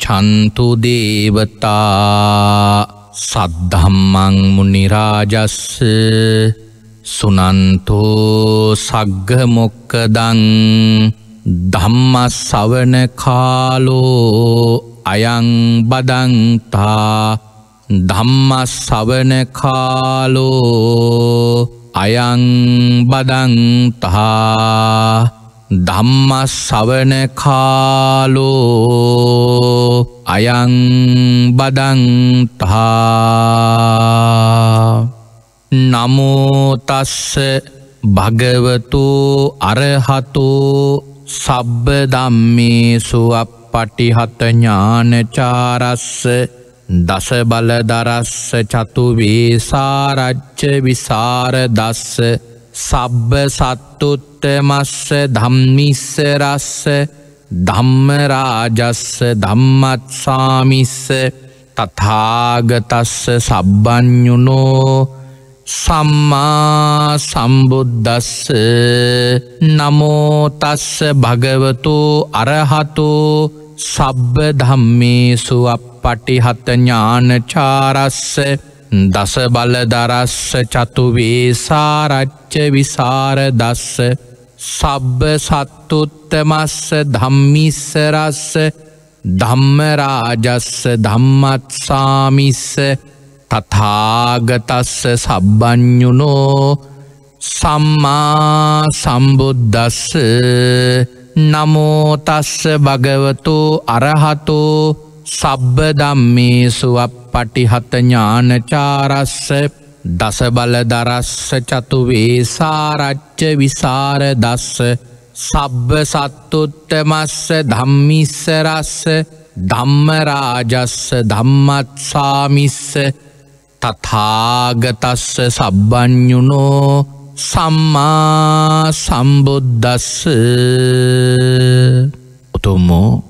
ගච්ඡන්තු දේවතා සද්ධම්මං මුනිරාජස්ස සුනන්තෝ සග්ගමොක්කදං ධම්මස්සවන කාලෝ අයං බදන්තා ධම්මස්සවන කාලෝ අයං බදන්තා ධම්ම සවන කාලෝ අයං බඩන්තා නමෝතස්ස භගවතු අරහතු සබ්බ දම්මේසු අප පටිහතඥානචාරස්ස දස බලදරස්ස චතුවේසාරච්ච විසාර දස්ස සබ්බ සත්තුත්තමස්ස ධම්මිස්ස රස්ස ධම්මරාජස්ස ධම්මත්සාමිස්ස තථාගතස්ස සබ්බඥුනෝ සම්මා සම්බුද්ධස්ස නමෝතස්ස භගවතු අරහතු සබ්බ ධම්මේසු අප පටිහත ඥානචාරස්ස දස බලදරස්ස චතු වේසාරච්ච විසාර දස්ස සබ්බ සත්තුත්තමස්ස ධම්මිස්සරස්ස ධම්මරාජස්ස ධම්මත්සාමිස්ස තථාගතස්ස සබ්බ්ඥුනෝ සම්මා සම්බුද්ධස්ස නමෝතස්ස භගවතෝ අරහතෝ සබ්බ දම්මේසු අප පටිහත ඥානචාරස්ස දසබල දරස්ස චතුවේ සාරච්ච විසාර දස්ස සබ්බ සත්තුත්තමස්ස ධම්මිස්සරස්ස ධම්මරාජස්ස ධම්මත්සාමිස්ස තථාගතස්ස සබ්බ්ඥුනෝ සම්මා සම්බුද්ධස්ස උතුම්මෝ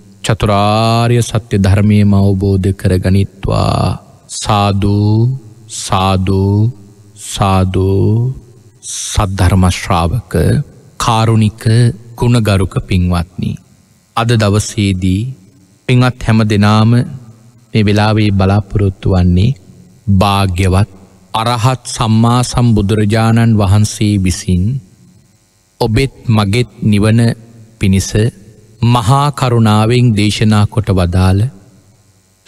චතුරාර්ය සත්‍ය ධර්මයම අවබෝධ කරගනිත්වා සාධූ සාධූ සාධූ සද්ධර්මශ්‍රාවක කාරුණික ගුණගරුක පින්වත්නී. අද දවසේදී පින්වත් හැම දෙනාම මේ වෙලාවේ බලාපොරොත්තු වන්නේ භාග්‍යවත් අරහත් සම්මා සම්බුදුරජාණන් වහන්සේ විසින් ඔබෙත් මගෙත් නිවන පිණිස මහා කරුණාවෙන් දේශනා කොට වදාළ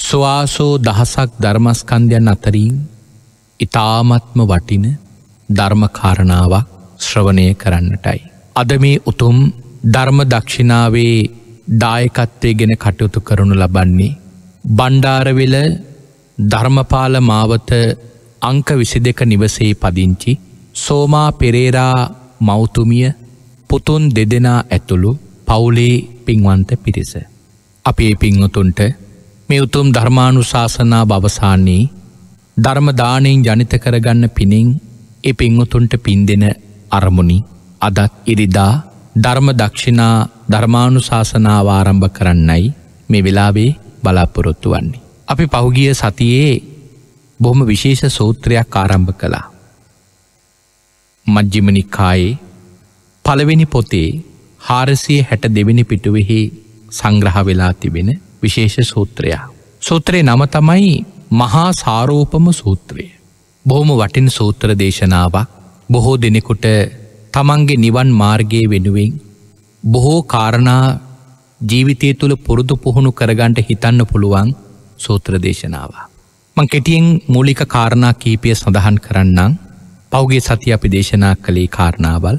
ස්වාසෝ දහසක් ධර්මස්කන්ධයන් අතරින් ඉතාමත්ම වටින ධර්මකාරණාවක් ශ්‍රවණය කරන්නටයි. අද මේ උතුම් ධර්ම දක්ෂිනාවේ දායකත්වය ගෙන කටයුතු කරනු ලබන්නේ. බණ්ඩාරවෙල ධර්මපාල මාවත අංක විසි දෙක නිවසේ පදිංචි සෝමා පෙරේරා මෞතුමිය පුතුන් දෙදෙනා ඇතුළු පවුලේ පින්වන්ත පිරිස. අපේ පින්වතුන්ට මේ උතුම් ධර්මාණු ශාසනා බවසාන්නේ ධර්මදානයෙන් ජනිත කරගන්න පිනින් එ පින්වතුන්ට පින් දෙෙන අරමුණි අදත් ඉරිදා ධර්ම දක්ෂිනා ධර්මාණු ශාසනාව ආරම්භ කරන්නයි මේ වෙලාවේ බලාපොරොත්තු වන්නේ. අපි පහුගිය සතියේ බොහොම විශේෂ සූත්‍රයක් ආරම්භ කළා. මජ්ජිමනිකායේ පළවෙනි පොතේ හාරසිය හැට දෙවෙනි පිටුවෙහි සංග්‍රහ වෙලා තිබෙන විශේෂ සූත්‍රයා. සූත්‍රයේ නම තමයි මහා සාරෝපම සූත්‍රය. බොහොම වටින් සූත්‍ර දේශනාවක් බොහෝ දෙනෙකුට තමන්ගේ නිවන් මාර්ගය වෙනුවෙන් බොහෝ කාරණා ජීවිතය තුළ පුරුදු පුහුණු කරගන්ට හිතන්න පුළුවන් සූත්‍ර දේශනාවක්. මං කෙටියෙන් මූලික කාරණා කීපය සඳහන් කරන්නම් පෞගේ සති අපි දේශනා කළේ කාරණාවල්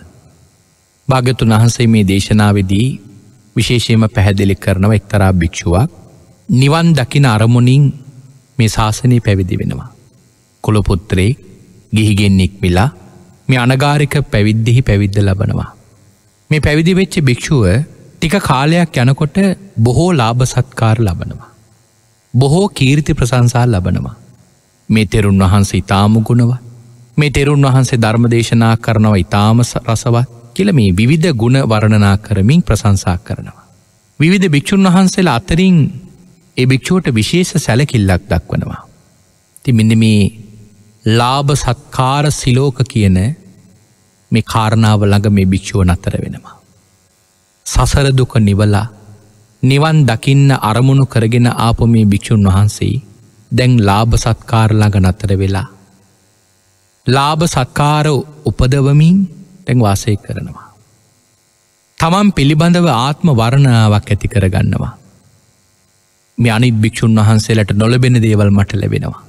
භාගතුන් වහන්සේ මේ දේශනාවදී විශේෂයම පැහැදිලි කරනව එක්තරා භික්‍ෂුවක් නිවන් දකින අරමුණින් මේ ශාසනය පැවිදි වෙනවා. කොළොපොත්‍රේ ගිහිගෙන්න්නෙක් වෙලා මේ අනගාරික පැවිද්දිහි පැවිද්ද ලබනවා. මේ පැවිදිවෙච්ච භික්‍ෂුව ටික කාලයක් යනකොට බොහෝ ලාභ සත්කාර ලබනවා. බොහෝ කීර්ති ප්‍රසංසා ලබනවා. මේ තෙරුන් වහන්සේ ඉතාම ගුණව මේ තෙරුන් වහන්සේ ධර්මදේශනා කරනව ඉතාම රසවත් කියල මේ විවිධ ගුණ වරණනා කරමින් ප්‍රසංසා කරනවා. විවිධ භික්‍ෂූන් වහන්සේලා අතරින් ඒ භික්‍ෂූට විශේෂ සැලකිල්ලක් දක්වනවා. ති මෙන්න මේ ලාභ සත්කාර සිලෝක කියන මේ කාරණාව ළඟ මේ භික්‍ෂුව නතර වෙනවා. සසරදුක නිවලා නිවන් දකින්න අරමුණු කරගෙන ආපො මේ භික්‍ෂූන් වහන්සේ දැන් ලාභ සත්කාර ළඟ නතර වෙලා. ලාභ සත්කාර උපදවමින් තැන් වාසය කරනවා. තමන් පිළිබඳව ආත්ම වරණාවක් ඇති කරගන්නවා. මේ අනිත් භික්‍ෂූන් වහන්සේලට නොලබෙන දේවල් මට ලැබෙනවා.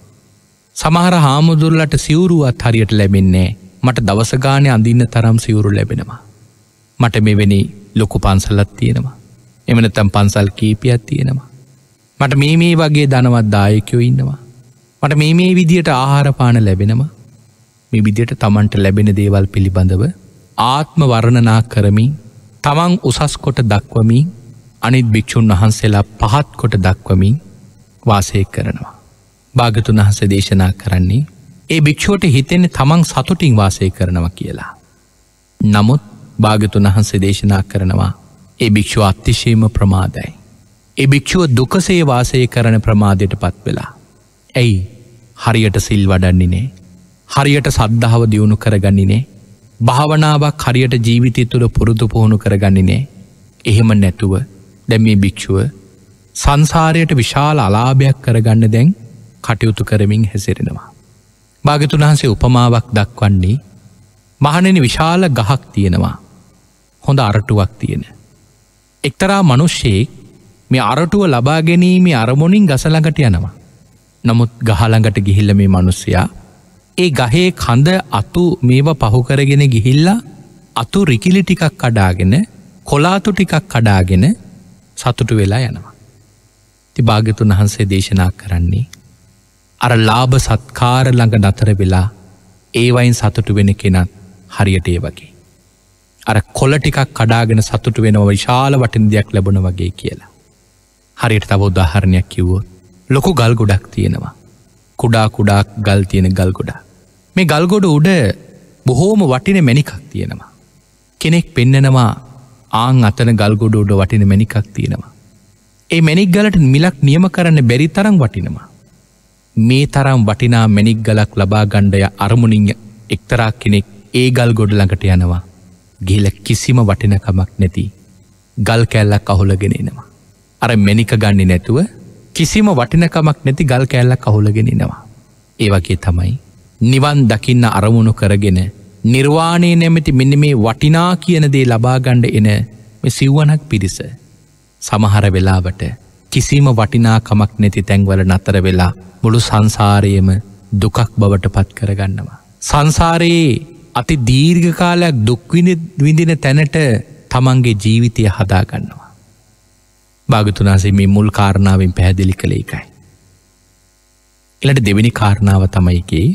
සමහර හාමුදුරලට සිවුරුවත් හරියට ලැබෙන්නේ මට දවසගානය අඳන්න තරම් සිවුරු ලැබෙනවා. මට මෙවැනි ලොකු පන්සල්ලත් තියෙනවා. එමනතම් පන්සල් කීපයක් තියෙනවා. මට මේ මේ වගේ දනවත් දායකයෝ ඉන්නවා. මට මේ මේ විදියට ආහාරපාන ලැබෙනවා. මේ විදියට තමන්ට ලැබෙන දේවල් පිළිබඳව ආත්ම වර්ණනා කරමින් තමන් උසස්කොට දක්වමින් අනිත් භික්‍ෂූන් වහන්සේලා පහත්කොට දක්වමින් වාසය කරනවා. භාගතුන් වහස දේශනා කරන්නේ ඒ භික්‍ෂෝට හිතෙන තමන් සතුටින් වාසය කරනවා කියලා. නමුත් භාගතුන් වහන්සේ දේශනා කරනවා ඒ භික්‍ෂුව අත්තිශයම ප්‍රමාදයි. ඒ භික්‍ෂුව දුකසේ වාසය කරන ප්‍රමාදයට පත් වෙලා. ඇයි හරියට සිල් වඩන්නේ නේ හරියට සද්ධාව දියුණු කරගන්නේ නේ භාවනාවක් හරියට ජීවිතය තුළ පුරුදු පුහුණු කරගනිනේ එහෙම නැතුව දැමී භික්‍ෂුව සංසාරයට විශාල අලාභයක් කරගන්න දැන් කටයුතු කරමින් හැසිරෙනවා. භාගතුන් වහන්සේ උපමාවක් දක්වන්නේ මහනෙන විශාල ගහක් තියෙනවා හොඳ අරටුවක් තියෙන. එක්තරා මනුෂ්‍යයෙක් මේ අරටුව ලබා ගැනීමේ අරමුණින් ගසළඟට යනවා. නමුත් ගහළඟට ගිහිල්ල මේ මනුස්සයා ඒ ගහේ කඳ අතු මේව පහුකරගෙන ගිහිල්ලා අතු රිකිලි ටිකක් කඩාගෙන කොලාතු ටිකක් කඩාගෙන සතුටු වෙලා යනවා. ති භාගතුන් වහන්සේ දේශනා කරන්නේ. අර ලාභ සත්කාර ළඟ නතර වෙලා ඒවයින් සතුටු වෙන කෙනත් හරියට ඒ වගේ. අර කොල ටිකක් කඩාගෙන සතුට වෙනව විශාල වටින් දෙයක් ලැබුණ වගේ කියලා. හරියට තව උදාහරණයක් කිව්වෝ ලොකු ගල් ගොඩක් තියෙනවා. කුඩා කුඩාක් ගල් තියෙන ගල්ගොඩා. මේ ගල්ගොඩ උඩ බොහෝම වටින මැනිකක් තියෙනවා. කෙනෙක් පෙන්නනවා ආං අතන ගල්ගොඩ උඩ වටින මැනිකක් තියෙනවා. ඒ මැනික් ගලට මිලක් නියම කරන්න බැරි තරම් වටිනවා. මේ තරම් වටිනා මැනික් ගලක් ලබා ගණ්ඩය අරමුණින් එක්තරා කෙනෙක් ඒ ගල් ගොඩ ළඟට යනවා. ගිල කිසිම වටිනකමක් නැති. ගල් කැල්ලක් අහුලගෙන එනවා. අර මැනික ගන්නේ නැතුව කිසිම වටිනකමක් නැති ගල් කෑල්ලක් අහුලගෙනනවා. ඒවගේ තමයි. නිවන් දකින්න අරමුණු කරගෙන නිර්වාණය නැමැති මෙන්න මේ වටිනා කියනදේ ලබාගණ්ඩ එන සිව්ුවනක් පිරිස. සමහර වෙලාවට කිසිම වටිනාකමක් නැති තැන්වල නතර වෙලා මුළු සංසාරයම දුකක් බවට පත් කරගන්නවා. සංසාරයේ අති දීර්ඝකාලයක් දුක්විඳින තැනට තමන්ගේ ජීවිතය හදාගන්නවා. භාගතුනාසේ මේ මුල් කාරණාවෙන් පැහැදිලි කළ එකයි. එලට දෙවෙනි කාරණාව තමයිකේ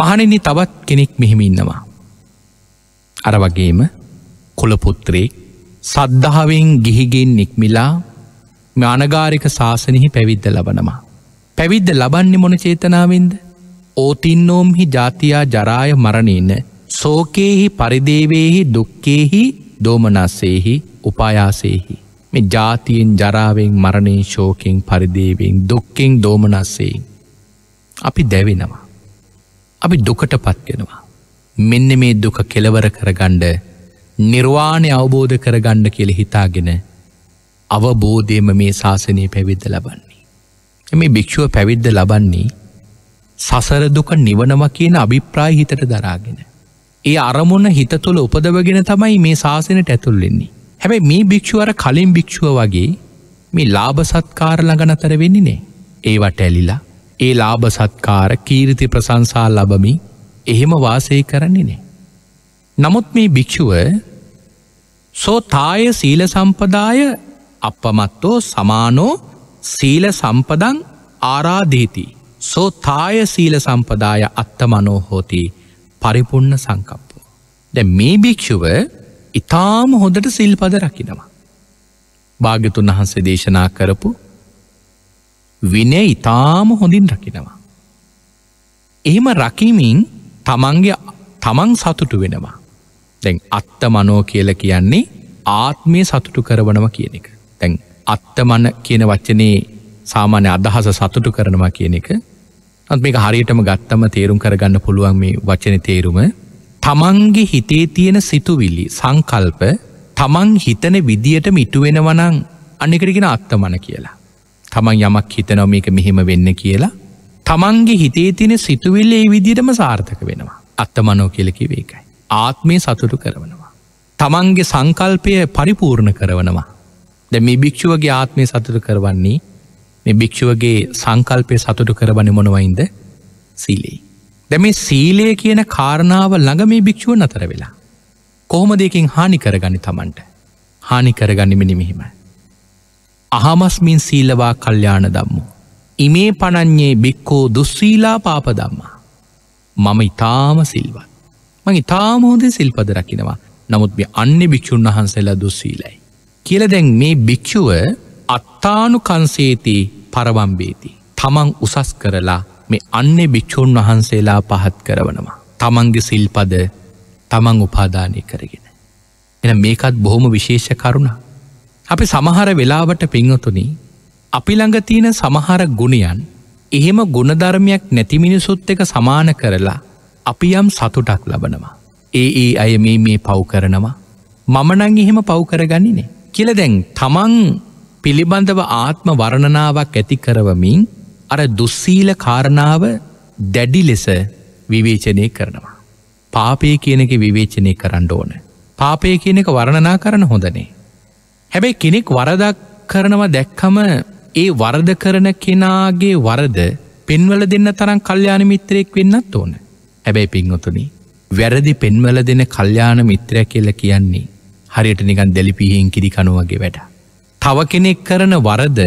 මහනෙන්නේ තවත් කෙනෙක් මෙහෙම ඉන්නවා. අර වගේම කොළපුත්‍රයෙක් සද්ධාවෙන් ගිහිගෙන් නික්මිලා ඥානගාරික ශාසනහි පැවිද්ද ලබනවා. පැවිද්ද ලබන්නේ මොන චේතනාවෙන්ද ඕතින්නෝම්හි ජාතියා ජරාය මරණයන සෝකයෙහි පරිදේවයෙහි දුක්කෙහි දෝමනස්සෙහි උපායාසයෙහි. මේ ජාතියෙන් ජරාවෙන් මරණේ ශෝකෙන් පරිදේවෙන් දුක්කෙන් දෝමනස්සයෙන්. අපි දැවෙනවා. අපි දුකට පත්වෙනවා. මෙන්න මේ දුක කෙලවර කරගණ්ඩ නිර්වාණය අවබෝධ කරගණ්ඩ කෙළ හිතාගෙන අවබෝධයම මේ ශාසනය පැවිද්ද ලබන්නේ. එම භික්‍ෂුව පැවිද්ද ලබන්නේ සසර දුක නිවනම කියන අභිප්‍රායි හිතට දරාගෙන. ඒ අරමුණ හිත තුළ උපදවගෙන තමයි මේ ශාසනයට ඇතුල්ලෙන්නේ. හැබැයි මේ භික්‍ෂුවර කලින් භික්‍ෂුව වගේ මේ ලාභ සත්කාර ළඟනතර වෙන්නේ නේ ඒවට ඇලිලා ඒ ලාභ සත්කාර කීර්ති ප්‍රසංසා ලබමි එහෙම වාසය කරන්නේ නේ. නමුත් මේ භික්‍ෂුව සෝ තාය සීල සම්පදාය අපමත්තෝ සමානෝ සීල සම්පදං ආරාධීති සෝ තාය සීල සම්පදාය අත්තමනෝ හෝති පරිපුන්න සංකප්පෝ. දැ මේ භික්‍ෂුව ඉතාම හොඳට සිල්පද රකිනවා. භාගතුන් වහන්සේ දේශනා කරපු විනේ ඉතාම හොඳින් රකිනවා. එහෙම රකිමින් තමන්ගේ තමන් සතුටු වෙනවා. දැන් අත්ත මනෝ කියල කියන්නේ ආත්මය සතුටු කරවනව කියන එක. තැන් අත්තමන කියන වච්චනේ සාමාන්‍ය අදහස සතුටු කරනවා කියන එක අත් මේක හරියටම ගත්තම තේරුම් කරගන්න පුළුවන් මේ වචන තේරුම තමන්ගේ හිතේ තියෙන සිතුවිලි සංකල්ප තමන් හිතන විදියට මිටුවෙනවනං අනිකරගෙන අත්තමන කියලා. තමන් යමක් හිතනව මේක මෙහෙම වෙන්න කියලා. තමන්ගේ හිතේ තියෙන සිතුවිල්ල ඒ විදිටම සාර්ථක වෙනවා. අත්තමනෝ කියලකි වේකයි. ආත්මය සතුටු කරවනවා. තමන්ගේ සංකල්පය පරිපූර්ණ කරවනවා. ද මේ භික්‍ෂුවගේ ආත්මය සතුටු කරවන්නේ මේ භික්‍ෂුවගේ සංකල්පය සතුටු කරවන මොනවයින්ද සිලෙයි. දැ මේ සීලය කියන කාරණාව ළඟ මේ භික්‍ෂුව නතර වෙලා. කොහොම දෙකින් හානි කරගනි තමන්ට හානි කරගනිම නිමිහිම. අහමස්මින් සීලවා කල්්‍යාන දම්මු. ඉමේ පණන්නේ බික්කෝ දුස්සීලා පාපදම්මා. මම ඉතාම සිල්වත්. මං ඉතාමෝදේ සිල්පද රකිනවා නමුත් මේ අන්න භික්‍ෂූන් වහන්සේලා දුස්සීලයි. කියල දැන් මේ භික්‍ෂුව අත්තානු කන්සේති පරවම්බේති. තමන් උසස් කරලා මේ අන්නේ භික්‍ෂූන් වහන්සේලා පහත් කරවනවා. තමන්ගේ සිල්පද තමන් උපාධානය කරගෙන. එන මේකත් බොහොම විශේෂ කරුණ. අපි සමහර වෙලාවට පිංහතුනි අපි ළඟතියන සමහර ගුණයන් එහෙම ගුණධර්මයක් නැතිමිනිසුත් එක සමාන කරලා අපි යම් සතුටක් ලබනවා. ඒ ඒ අය මේ මේ පව් කරනවා. මමනං එහෙම පව් කරගනිනේ. කියල දැන් තමන් පිළිබඳව ආත්ම වරණනාවක් ඇති කරවමින් අර දුස්සීල කාරණාව දැඩි ලෙස විවේචනය කරනවා. පාපය කියනක විවේචනය කරන්න ඕන. පාපය කියන එක වරණනා කරන හොඳනේ. හැබැයි කෙනෙක් වරදක් කරනවා දැක්කම ඒ වරද කරන කෙනාගේ වරද පෙන්වල දෙන්න තරම් කල්්‍යාන මිත්‍රයෙක් වෙන්නත් ඕන. හැබැයි පින්වතුනි වැරදි පෙන්වල දෙන කල්්‍යාන මිත්‍රය කියල කියන්නේ හරියට නිකන් දෙලිපිහින් කිරිකනුවගේ වැඩ. තව කෙනෙක් කරන වරද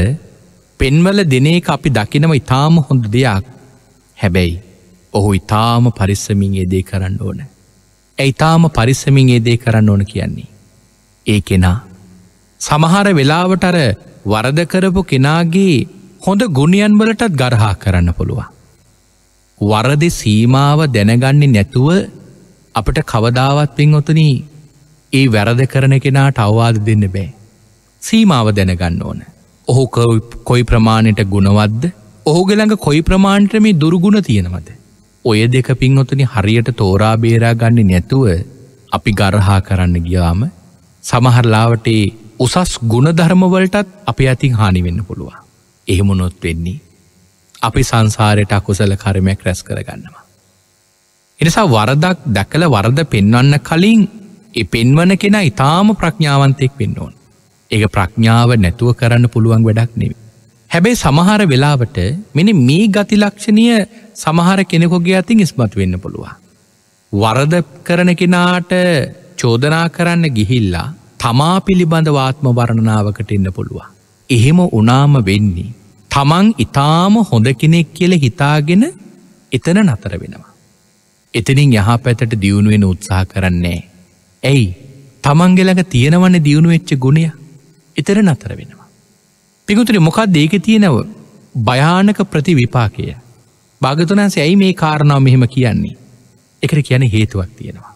පෙන්වල දෙන එක අපි දකිනව ඉතාම හොඳ දෙයක් හැබැයි ඔහු ඉතාම පරිස්සමින් ඒදේ කරන්න ඕන. ඇයිතාම පරිස්සමින් ඒදේ කරන්න ඕන කියන්නේ. ඒ කෙනා. සමහර වෙලාවටර වරද කරපු කෙනාගේ හොඳ ගුණියන් වලටත් ගරහා කරන්න පුළුවන්. වරදි සීමාව දැනගන්නේ නැතුව අපට කවදාවත් පින්ඔතුන ඒ වැරද කරන කෙනාට අවවාද දෙන්න බෑ. සීමාව දැනගන්න ඕන. ඔහු කොයි ප්‍රමාණයට ගුණවද්ද ඔහුගෙළඟ කොයි ප්‍රමාණ්ට මේ දුරුගුණ තියෙනවද. ඔය දෙක පින්හොතනි හරියට තෝරා බේරා ගන්නේ නැතුව අපි ගරහා කරන්න ගියාම සමහරලාවටේ උසස් ගුණධර්මවලටත් අපි ඇතින් හානිවෙන්න පුළුවන්. එහෙමනොත් වෙන්නේ. අපි සංසාරයට අකුසල කරමයක් රැස් කරගන්නවා. එනිසා වරදක් දැකළ වරද පෙන්වන්න කලින් එ පෙන්වන කෙන ඉතාම ප්‍රඥාවන්තයෙක් වෙන්න ඕන. ඒක ප්‍රඥාව නැතුව කරන්න පුළුවන් වැඩක් නෙව. හැබැයි සමහර වෙලාවට මෙනි මේ ගතිලක්ෂණය සමහර කෙනෙකොගේ අතින් ඉස්මතු වෙන්න පුළුවන්. වරද කරන කෙනාට චෝදනා කරන්න ගිහිල්ලා තමා පිළිබඳ වාත්ම වරණනාවකට එන්න පුළුවන්. එහෙම උනාම වෙන්නේ. තමන් ඉතාම හොඳ කෙනෙක් කියල හිතාගෙන එතන නතර වෙනවා. එතනින් යහපැතට දියුණුවෙන උත්සාහ කරන්නේ. ඇයි තමන්ගෙලක තියෙනවන්න දියුණු වෙච්ච ගුණයක්. එතර නතර වෙනවා. පිකුතුර මොකක්ද ඒක තියෙනව භයානක ප්‍රතිවිපාකය භාගතුනන්ස ඇයි මේ කාරණාව මෙහෙම කියන්නේ එකට කියන හේතුවක් තියෙනවා.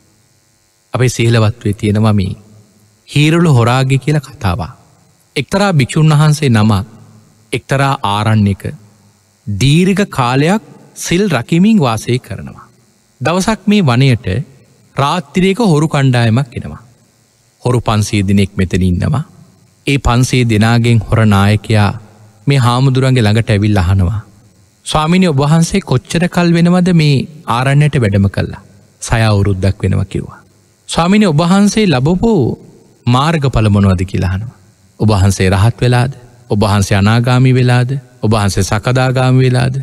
අපේ සේලවත්වේ තියෙනවා මේ හීරුලු හොරාගි කියල කතාවා. එක්තරා භික්‍ෂූන් වහන්සේ නම එක්තරා ආරණ්‍යක දීර්ඝ කාලයක් සිල් රකිමින් වාසය කරනවා. දවසක් මේ වනයට රාත්තිරයක හොරු කණ්ඩායමක් එෙනවා. හොරු පන්සීදිනෙක් මෙතන ඉන්නවා ඒ පන්සේ දෙනාගෙන් හොර නායකයා මේ හාමුදුරන්ගේ ළඟට ඇවිල් අහනවා. ස්වාමිනි ඔබහන්සේ කොච්චර කල් වෙනවද මේ ආරන්නයට වැඩම කල්ලා සයවුරුද්දක් වෙනව කිව්වා. ස්වාමිනි ඔබහන්සේ ලබපු මාර්ග පළමොනවද කියලාහනවා. ඔබහන්සේ රහත් වෙලාද ඔබහන්සේ අනාගාමි වෙලාද ඔබහන්සේ සකදාගාමි වෙලාද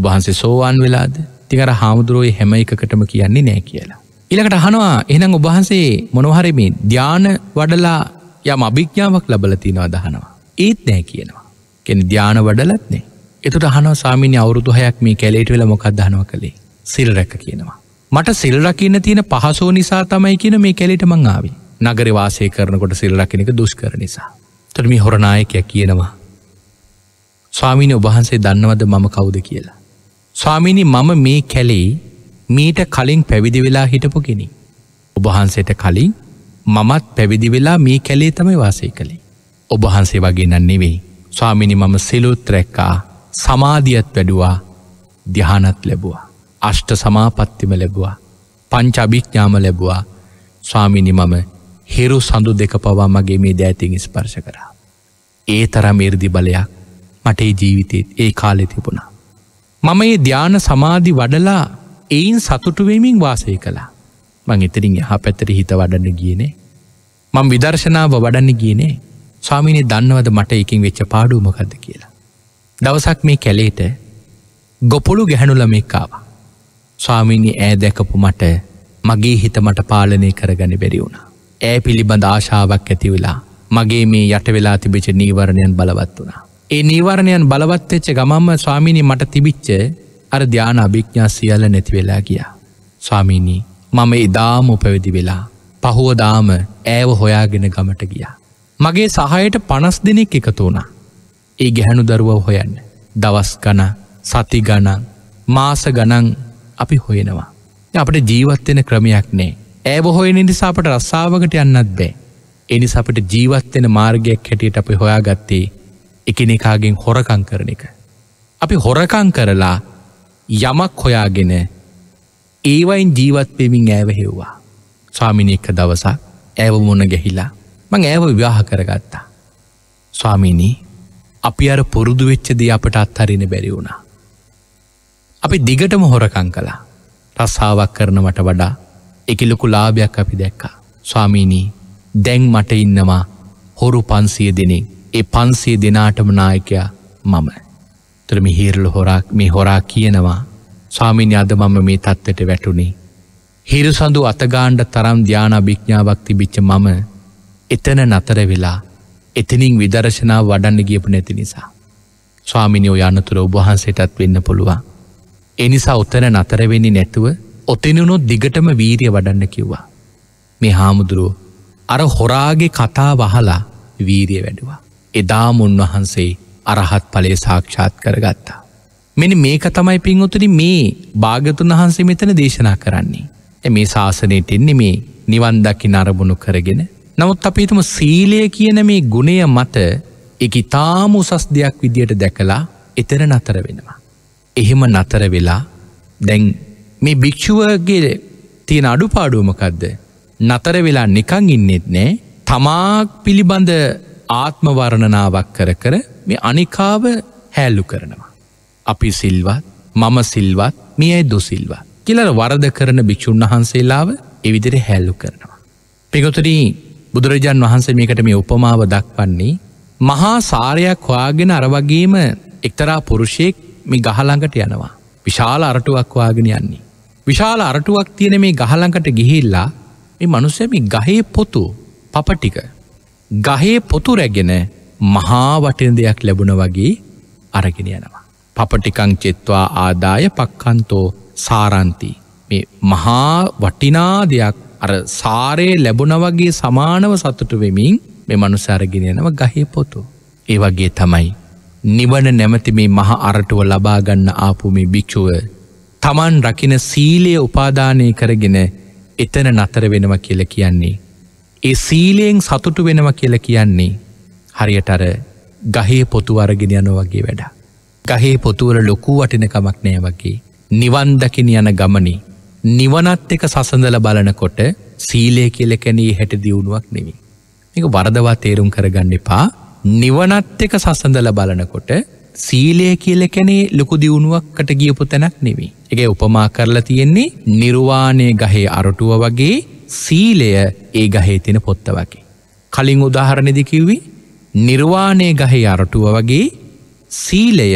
ඔබහන්සේ සෝවාන් වෙලාද තිකර හාමුදුරුවයි හැම එකකටම කියන්නේ නෑ කියලා. ඉළඟට හනවා එනම් ඔබහන්සේ මොනොහරම ධ්‍යාන වඩලා යම අභිඥාවක් ලබල තිනවා දහනවා. ඒත් නෑ කියනවා. කෙන ධ්‍යාන වඩලත් නෑ. එතුට හනෝ සාමීන්‍ය අවුරුදු හයක් මේ කැලේට වෙල මොකක් දහනව කළේ සිල් රැක කියනවා. මට සිල් රකින්න තියෙන පහසෝ නිසා තමයි කියන මේ කැලෙට මං ආවි. නගර වාසය කරනකොට සිල් රකිනක දුෂ්කර නිසා. තොට මේ හොරනායකයක් කියනවා. ස්වාමීනය ඔබහන්සේ දන්නවද මම කවුද කියලා. ස්වාමිනි මම මේ කැලෙයි මීට කලින් පැවිදි වෙලා හිටපු කෙනෙ. ඔබහන්සේට කලින් මමත් පැවිදි වෙලා මේ කැලේ තමයි වාසය කළේ. ඔබහන්සේ වගේ නන්නෙවෙයි. ස්වාමිනි මම සෙලුත් රැක්කා සමාධියත් වැඩුවා දිහානත් ලැබවා. අෂ්ට සමාපත්තිම ලැබවා. පංචභිඥ්ඥාම ලැබවා ස්වාමිනි මම හෙරු සඳු දෙක පවා මගේ මේ දෑතින් ස්පර්ශ කරා. ඒ තරම් ඉර්දි බලයක් මටේ ජීවිතයත් ඒ කාලෙ තිබුණා. මම ඒ ධ්‍යාන සමාධි වඩලා එයින් සතුටුවමින් වාසය කලා. මං එතරින් යහ පැතර හිත වඩන්න ගියනේ මං විදර්ශනාව වඩන්න ගියනේ ස්වාමිනි දන්නවද මට එකින් වෙච්ච පාඩුවමකද කියලා දවසක් මේ කැලේට ගොපොළු ගැහනුලම එක්කාව ස්වාමිනි ඇ දැකපු මට මගේ හිත මට පාලනය කරගන බැරි වුණා ඇ පිළිබඳ ආශාවක් ඇතිවෙලා මගේ මේ යට වෙලා තිබිච නීවරණයන් බලවත් වුණා ඒ නීවරණයන් බලවත්වෙච්ච ගමම්ම ස්වාමිනි මට තිබිච්ච අර ධ්‍යාන අභිඥා සියල්ල නැතිවෙලා ගියා ස්වාමීනී මම ඉදාම උපැවිදි වෙලා පහුවදාම ඇව හොයාගෙන ගමට ගියා. මගේ සහයට පනස් දෙනෙක් එකතු වුණා. ඒ ගැහැණු දරුවව හොයන්න. දවස් ගණ සති ගණන් මාස ගණන් අපි හොයෙනවා. අපට ජීවත්වෙන ක්‍රමයක් නේ. ඇව හොයන නිසාපට රස්සාාවකට යන්නත් බෑ. එනි සපට ජීවත්වෙන මාර්ගයක් හැටියට අපි හොයාගත්තේ එකනෙකාගෙන් හොරකං කරන එක. අපි හොරකං කරලා යමක් හොයාගෙන ඒවයින් ජීවත් වෙමින් ඇව හෙව්වා. ස්වාමිනික්ක දවසක් ඇව මොන ගැහිලා මං ඇව විවාහ කරගත්තා. ස්වාමිනී අපි අර පුරුදු වෙච්චදී අපට අත්හරින බැරි වුණා. අපි දිගටම හොරකං කලා රස්සාාවක් කරනවට වඩා එකලොකු ලාභයක් අපි දැක්කා. ස්වාමීනී දැන් මට ඉන්නවා හොරු පන්සිය දෙනේ ඒ පන්සේ දෙනාටම නායකයා මම. තුර මිහිරලු හොරක් මේ හොරා කියනවා ස්වාමිනි අද මම මේ තත්ත්වයට වැටුණේ. හිරු සඳු අතගාණ්ඩ තරම් ධ්‍යානාභිඥාවක් තිබිච්ච මම එතන නතර වෙලා එතනින් විදර්ශනා වඩන්න ගියපු නැති නිසා. ස්වාමිනිෝ යනතුර ඔබහන්සේටත් වෙන්න පුළුවන්. එනිසා උත්තන නතරවෙනි නැතුව ඔතෙනුණු දිගටම වීරිය වඩන්න කිව්වා. මේ හාමුදුරුවෝ අර හොරාගේ කතා වහලා වීරිය වැඩුවා. එදාම උන්වහන්සේ අරහත් පලේ සාක්ෂාත් කරගත්තා. මෙනි මේක තමයි පින්වතුනි මේ භාගතුන් වහන්සේ මෙතන දේශනා කරන්නේ මේ ශාසනයට එන්නේ මේ නිවන් දකින අරමුණු කරගෙන නමුත් අපිතුම සීලය කියන මේ ගුණය මත එක තාම උසස් දෙයක් විදියට දැකලා එතර නතර වෙනවා. එහෙම නතර වෙලා දැන් මේ භික්‍ෂුවගේ තියෙන අඩුපාඩුවමකක්ද නතර වෙලා නිකං ඉන්නෙත් නෑ තමාක් පිළිබඳ ආත්මවරණනාවක් කර කර මේ අනිකාව හැල්ලු කරනවා. අපි සිල්වත් මම සිල්වත් මියයි දුසිල්වා. කියලර වරද කරන භික්‍ෂූන් වහන්සේලාව එවිදිරි හැල්ලු කරනවා. පෙගොතරී බුදුරජාන් වහන්සේ මේකට මේ උපමාව දක්වන්නේ මහා සාරයක් හොයාගෙන අරවගේම එක්තරා පුරුෂයෙක් මේ ගහළඟට යනවා. විශාල අරටුවක් හොයාගෙන යන්නේ. විශාල අරටුවක් තියෙන මේ ගහළඟට ගිහිල්ලා මේ මනුස්සයම ගහේ පොතු පපටික. ගහේ පොතු රැගෙන මහා වටින දෙයක් ලැබුණ වගේ අරගෙන යනවා. පපටිකං චෙත්වා ආදාය පක්කන්තෝ සාරන්ති. මේ මහා වටිනා දෙයක් අර සාරයේ ලැබුණ වගේ සමානව සතුට වෙමින් මෙ මනුස අරගෙනනව ගහේ පොතු. ඒ වගේ තමයි. නිවන නැමති මේ මහ අරටුව ලබාගන්න ආපු මේ භික්‍ෂුව. තමන් රකින සීලය උපාදානය කරගෙන එතන නතර වෙනව කියල කියන්නේ. ඒ සීලයෙන් සතුටු වෙනව කියල කියන්නේ. හරියට අර ගහේ පොතු අරගෙන යන වගේ වැඩා. ගහේ පොතුවල ලොකු වටිනකමක් නෑ වගේ. නිවන්දකින යන ගමනි. නිවනත් එක සසඳල බලනකොට සීලය කියලකැනී හැට දියුණුවක් නෙවි. එක වරදවා තේරුම් කරගන්න එපා නිවනත් එක සසඳල බලනකොට සීලය කියල කැනේ ලොකු දියුණුවක්කට ගියපු තැනක් නෙවී. එක උපමා කරලා තියෙන්නේ නිර්වාණය ගහේ අරටුව වගේ සීලය ඒ ගහේ තින පොත්ත වගේ. කලින් උදාහරණදිකිව්වි නිර්වාණය ගහේ අරටුව වගේ සීලය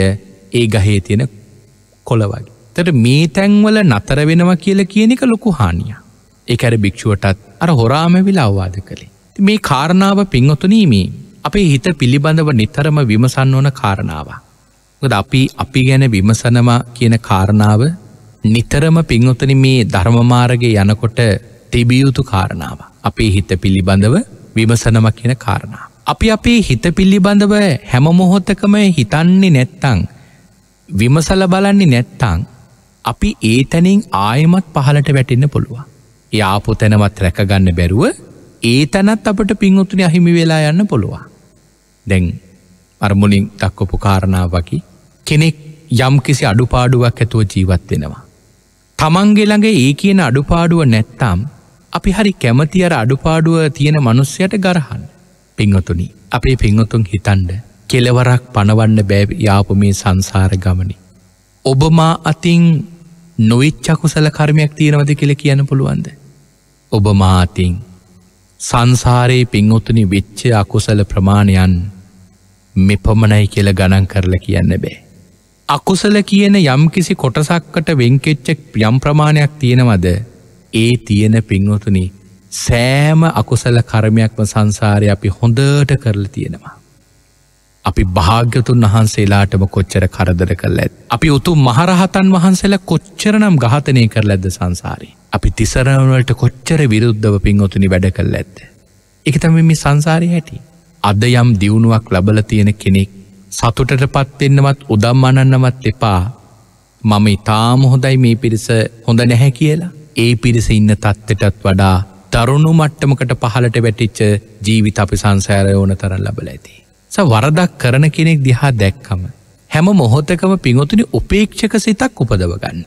ඒ ගහේ තියෙන කොළවගේ. තට මේ තැන්වල නතර වෙනවා කියල කියන එක ලොකු හානිය. ඒ ඇර භික්‍ෂුවටත් අර හොරාමැවිල අවවාද කළේ. මේ කාරණාව පින්වතුනීමේ අපේ හිත පිළිබඳව නිතරම විමසන්න ඕන කාරණාව. ගොද අපි අපි ගැන විමසනවා කියන කාරණාව නිතරම පින්වතන මේ ධර්මමාරග යනකොට තිබියයුතු කාරණාව. අපේ හිත පිළිබඳව විමසනම කියන කාරණාව. අපි අපේ හිත පිළිබඳව හැම මොහොතකම හිතන්නේ නැත්තං විමසල බලන්නේ නැත්තං අපි ඒ තැනින් ආයමත් පහලට වැටෙන්න පුළුවන් යාපු තැනවත් රැකගන්න බැරුව ඒ තැනත් අපට පින්වතුනි අහිමි වෙලා යන්න පුළුවන් දැන් අරමුලින් දක්කොපු කාරණාව වකි කෙනෙක් යම් කිසි අඩුපාඩුවක් ඇතුව ජීවත් වෙනවා තමන්ගෙළඟ ඒ කියන අඩුපාඩුව නැත්තම් අපි හරි කැමති අර අඩුපාඩුව තියෙන මනුස්සයට ගරහන්න පිංහතුනි අපේ පිංහතුන් හිතන්ඩ කෙලවරක් පනවන්න බෑ යාපු මේ සංසාර ගමනි. ඔබමා අතින් නොවිච්චකුසල කර්මයක් තියෙනවද කියල කියන්න පුළුවන්ද. ඔබ මාතින් සංසාරයේ පිංහොතුනි විච්ච අකුසල ප්‍රමාණයන් මෙපමණයි කියල ගණන් කරලා කියන්න බෑ. අකුසල කියන යම්කිසි කොටසක්කට වෙංකෙච්චෙක් ප්‍රියම් ප්‍රමාණයක් තියෙනවද ඒ තියෙන පිංහොතුනිි සෑම අකුසල කරමයක්ම සංසාරය අපි හොඳට කරල තියෙනවා. අපි භාග්‍යතුන් වහන්සේලාටම කොච්චර කරදර කළ ඇත්. අපි උතුම් මහරහතන් වහන්සේලා කොච්චරනම් ගාතනය කර ඇද සංසාරී. අපි තිසරවලට කොච්චර විරුද්ධව පින් ඔතුනි වැඩ කළ ඇත්ද. එක තම මේ සංසාරය හැටි. අද යම් දියුණුවක් ලබල තියෙන කෙනෙක් සතුටට පත්වෙන්නවත් උදම් අනන්නවත් එපා මම ඉතාම හොඳයි මේ පිරිස හොඳ නැහැ කියලා ඒ පිරිස ඉන්න තත්ත්වටත් වඩා දරුණු මට්ටමකට පහලට වැටිච්ච ජීවිත අපි සංසෑරය ඕන තරන් ලබල ඇති. ස වරදක් කරන කෙනෙක් දිහා දැක්කම. හැම මොහොතකම පිංහොතුනි උපේක්ෂක සිතක් උපදවගන්න.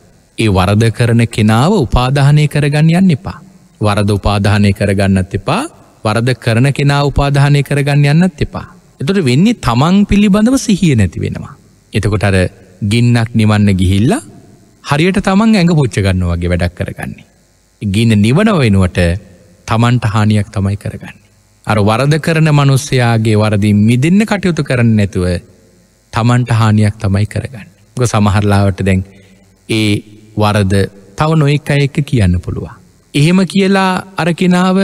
ඒ වරද කරන කෙනාව උපාධානය කරගන්න යන්න එපා. වරද උපාධානය කරගන්නත් එපා වරද කරන කෙනා උපාධානය කරගන්න යන්නත් එපා. එතුට වෙන්නේ තමන් පිළිබඳව සිහිය නැති වෙනවා. එතකොට අර ගින්නක් නිවන්න ගිහිල්ලා හරියට තමන් ඇඟ පුච්චගන්න වගේ වැඩක් කරගන්නේ. ගින්න නිවන වෙනුවට තමන්ට හානියක් තමයි කරගන්න. අර වරද කරන මනුස්සයාගේ වරදි මිදින්න කටයුතු කරන්න නැතුව තමන්ට හානියක් තමයි කරගන්න. ග සමහරලාවට දැන් ඒ වරද තව නොෙක් අයෙක්ක කියන්න පුළුවන්. එහෙම කියලා අරකෙනාව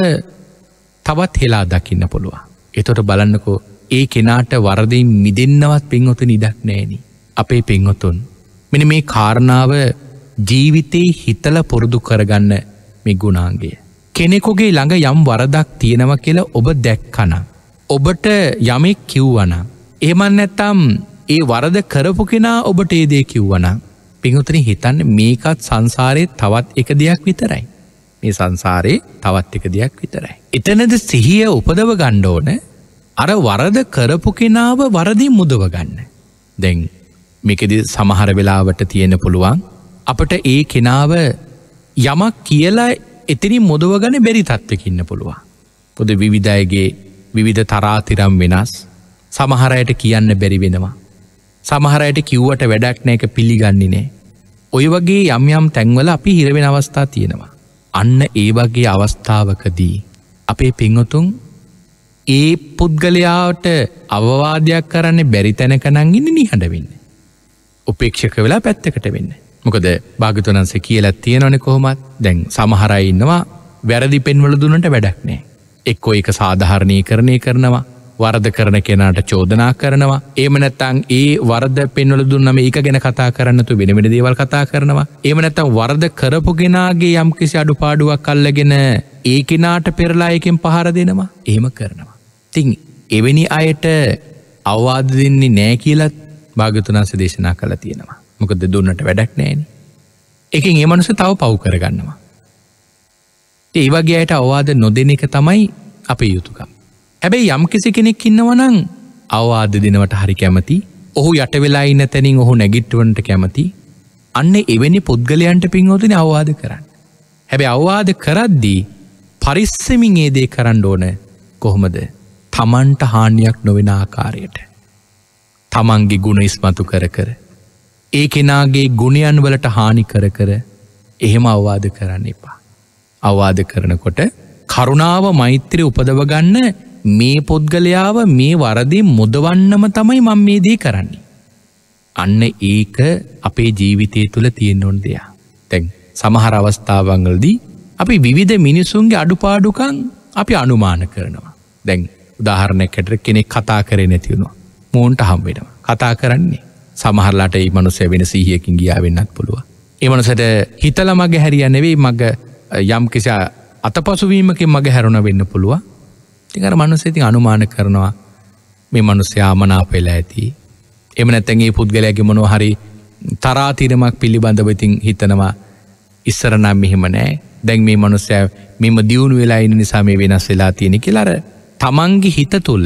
තවත් හෙලා දකින්න පුළුවන්. එතොට බලන්නකෝ ඒ කෙනාට වරදින් මිදන්නවත් පෙන්වොත නිදක් නෑනි. අපේ පෙන්වොතුන්. මෙන මේ කාරණාව ජීවිතයේ හිතල පොරුදු කරගන්න මේ ගුණාන්ගේ. කෙනෙකොගේ ළඟ යම් වරදක් තියෙනව කියලා ඔබ දැක්කන. ඔබට යමෙක් කිව්වන. ඒමන් නැත්තම් ඒ වරද කරපු කෙනා ඔබට ඒදේ කිව්වන. පිහුතන හිතන්න මේකත් සංසාරයේ තවත් එක දෙයක් විතරයි. මේ සංසාරයේ තවත් එක දෙයක් විතරයි. එතනද සිහිය උපදව ගණ්ඩෝන අර වරද කරපු කෙනාව වරදිින් මුදව ගන්න. දැන් මේකෙදි සමහර වෙලාවට තියෙන පුළුවන් අපට ඒ කෙනාව යමක් කියලා එතනින් මොදව ගන බැරි තත්වකින්න පුළුවන්. පොද විවිධයගේ විවිධ තරාතිරම් වෙනස් සමහරයට කියන්න බැරි වෙනවා. සමහරයට කිව්වට වැඩක් නෑක පිළිගන්නේ නෑ. ඔය වගේ යම් යම් තැන්වල අපි හිරවෙන අවස්ථා තියෙනවා. අන්න ඒ වගේ අවස්ථාවකදී අපේ පිංහතුන් ඒ පුද්ගලයාට අවවාදයක් කරන්න බැරි තැනකනං ඉන්න නිහඬවෙන්න. උපේක්ෂක වෙලා පැත්තකට වෙන්න. මොකද භාගතුනන්සේ කියලත් තියෙනවනෙ කොහොමත් දැන් සමහරයි ඉන්නවා වැරදි පෙන්වල දුනට වැඩක්නේ. එක්කෝ එක සාධාරණය කරණය කරනවා වරද කරන කෙනාට චෝදනා කරනවා ඒමනැත්තං ඒ වරද පෙන්වල දුන්නම ඒක ගැන කතා කරන්නතු වෙනමෙන දේවල් කතා කරනවා ඒමනැත්තම් වරද කරපුගෙනගේ යම් කිසි අඩු පාඩුවක් කල්ලගෙන ඒ කෙනාට පෙරලායකෙන් පහර දෙනවා ඒම කරනවා. තිං එවැනි අයට අවවාද දෙන්නේ නෑ කියලත් භාගතුනාස දේශනා කළ තියෙනවා. මොකද දුන්නට වැඩක් නෑන එකින් ඒ මනුස තව පව් කරගන්නවා ඒවගේ අයට අවවාද නොදෙන එක තමයි අපේ යුතුකම් හැබැයි යම් කිසි කෙනෙක් ඉන්නවනං අවවාද දෙනවට හරි කැමති ඔහු යට වෙලා ඉන්න තැනින් ඔහු නැගිට්ටුවන්ට කැමති අන්න එවැනි පුද්ගලයන්ට පින්හෝතින අවවාද කරන්න. හැබැ අවවාද කරද්දී පරිස්සමින් ඒදේ කරන්න ඕන කොහොමද තමන්ට හානියක් නොවෙන ආකාරයට. තමන්ගේ ගුණ ඉස්මතු කර කර ඒ කෙනාගේ ගුණයන් වලට හානි කර කර එහෙම අවවාද කරන්න එපා. අවවාද කරනකොට කරුණාව මෛත්‍රය උපදවගන්න මේ පුද්ගලයාව මේ වරදි මුදවන්නම තමයි මං මේ දී කරන්නේ. අන්න ඒක අපේ ජීවිතය තුළ තියෙන් ඔොන් දෙයා. තැන් සමහර අවස්ථාවංගලදී අපි විවිධ මිනිසුන්ගේ අඩුපාඩුකං අපි අනුමාන කරනවා. දැන් උදාහරණයකට කෙනෙක් කතා කරේ නැතිවුණවා. මෝන්ට හම්බෙනවා. කතා කරන්නේ. සමහරලාට ඒ මනුසය වෙන සීහයකින් ගියා වෙන්නත් පුළුව. එමනුසට හිතල මග හැරිය නෙවෙයි මග යම් කිසි අතපසුවීමකින් මග හැරුණ වෙන්න පුළුව. තිකර මනුසේති අනුමාන කරනවා මේ මනුස්්‍යයා මනාපෙලා ඇති. එම නැත්තැගේ පුද්ගලයගේ මොනෝ හරි තරාතිරමක් පිළිබඳවතින් හිතනවා ඉස්සරනම් මෙහෙම නෑ දැන් මේ මනුස්සය මෙම දියුණු වෙලා ඉන්න නිසා මේ වෙනස් වෙලා තියෙන කියලාර තමන්ගේ හිත තුළ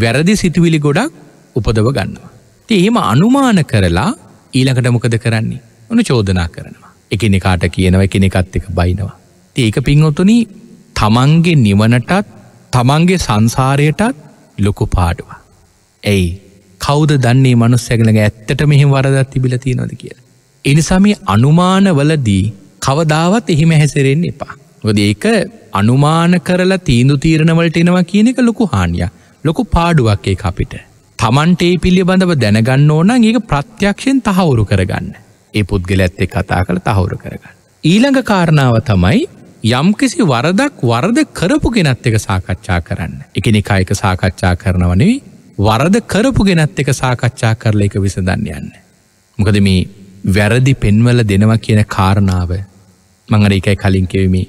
වැරදි සිතුවිලි ගොඩක් උපදව ගන්නවා. එහෙම අනුමාන කරලා ඊළඟට මොකද කරන්නේ ඕන චෝදනා කරනවා. එකනෙකාට කියනව එකනෙකත් එක බයිනවා. ඒක පින්වතුනි තමන්ගේ නිවනටත් තමන්ගේ සංසාරයටත් ලොකු පාඩුව. ඇයි කෞද දන්නේ මනුස්සැගලඟ ඇත්තට මෙහෙම වරදත් තිබිල තියෙනොද කියලා. එනිසාම අනුමානවලදී කවදාවත් එහෙම හැසිරෙන් එපා. ගොද ඒක අනුමාන කරලා තීන්දු තීරණවලට එනවා කියන එක ලොකු හානිය ලොකු පාඩුවක් ඒක අපිට. තමන්ටේ පිළිබඳව දැනගන්න ඕනන් ඒක ප්‍රත්‍යක්ෂයෙන් තහවුරු කරගන්න. ඒ පුද්ගල ඇත්තේ කතා කළ තහවුරු කරගන්න. ඊළඟ කාරණාව තමයි යම්කිසි වරදක් වරද කරපු ගෙනත් එක සාකච්ඡා කරන්න. එක නිකායක සාකච්ඡා කරනවනවි වරද කරපු ගෙනත් එක සාකච්ඡා කරල එක විසඳන්න යන්න. මොකද මේ වැරදි පෙන්වල දෙනවා කියන කාරණාව මඟර එකයි කලින් කෙවමි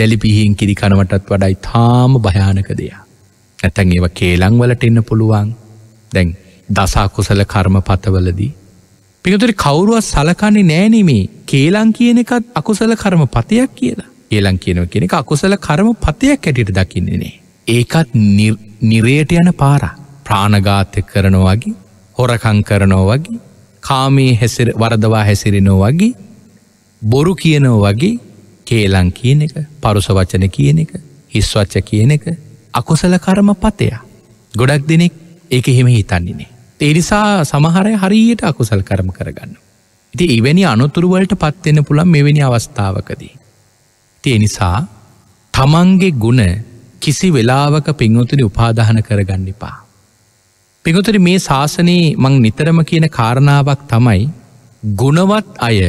දැලිපිහින් කිරිකනවටත් වඩයි තාම භයානක දෙයා. ඇතැන් ඒව කේලංවලට එන්න පුළුවන් දැන් දසා කුසල කර්මපතවලදී. පිකතුරි කවුරුවත් සලකන්නේ නෑනෙමේ කේලං කියන එකත් අකුසල කර්ම පතයක් කියලා ඒලං කියනව කියෙ එක අකුසල කර්ම පතයක් ඇටිට දකින්නේනේ. ඒකත් නිරයට යන පාර ප්‍රාණගාතය කරනවාගේ හොරකං කරනෝ වගේ කාමේ වරදවා හැසිරෙනෝ වගේ බොරු කියනෝ වගේ කේලං කියන එක පරුස වචන කියන එක හිස්වච්ච කියන එක අකුසල කර්ම පතයා ගොඩක් දෙනෙක් ඒක එහෙම හිතන්නේනේ. තේනිසා සමහරය හරියට අකුසල් කරම කරගන්න. ඉති එවැනි අනොතුරුවලට පත්වෙන පුළන් මෙවැනි අවස්ථාවකදී. තියනිසා තමන්ගේ ගුණ කිසි වෙලාවක පින්වතුරි උපාදාහන කරගන්න එපා. පිගතුරි මේ ශාසනයේ මං නිතරම කියන කාරණාවක් තමයි ගුණවත් අය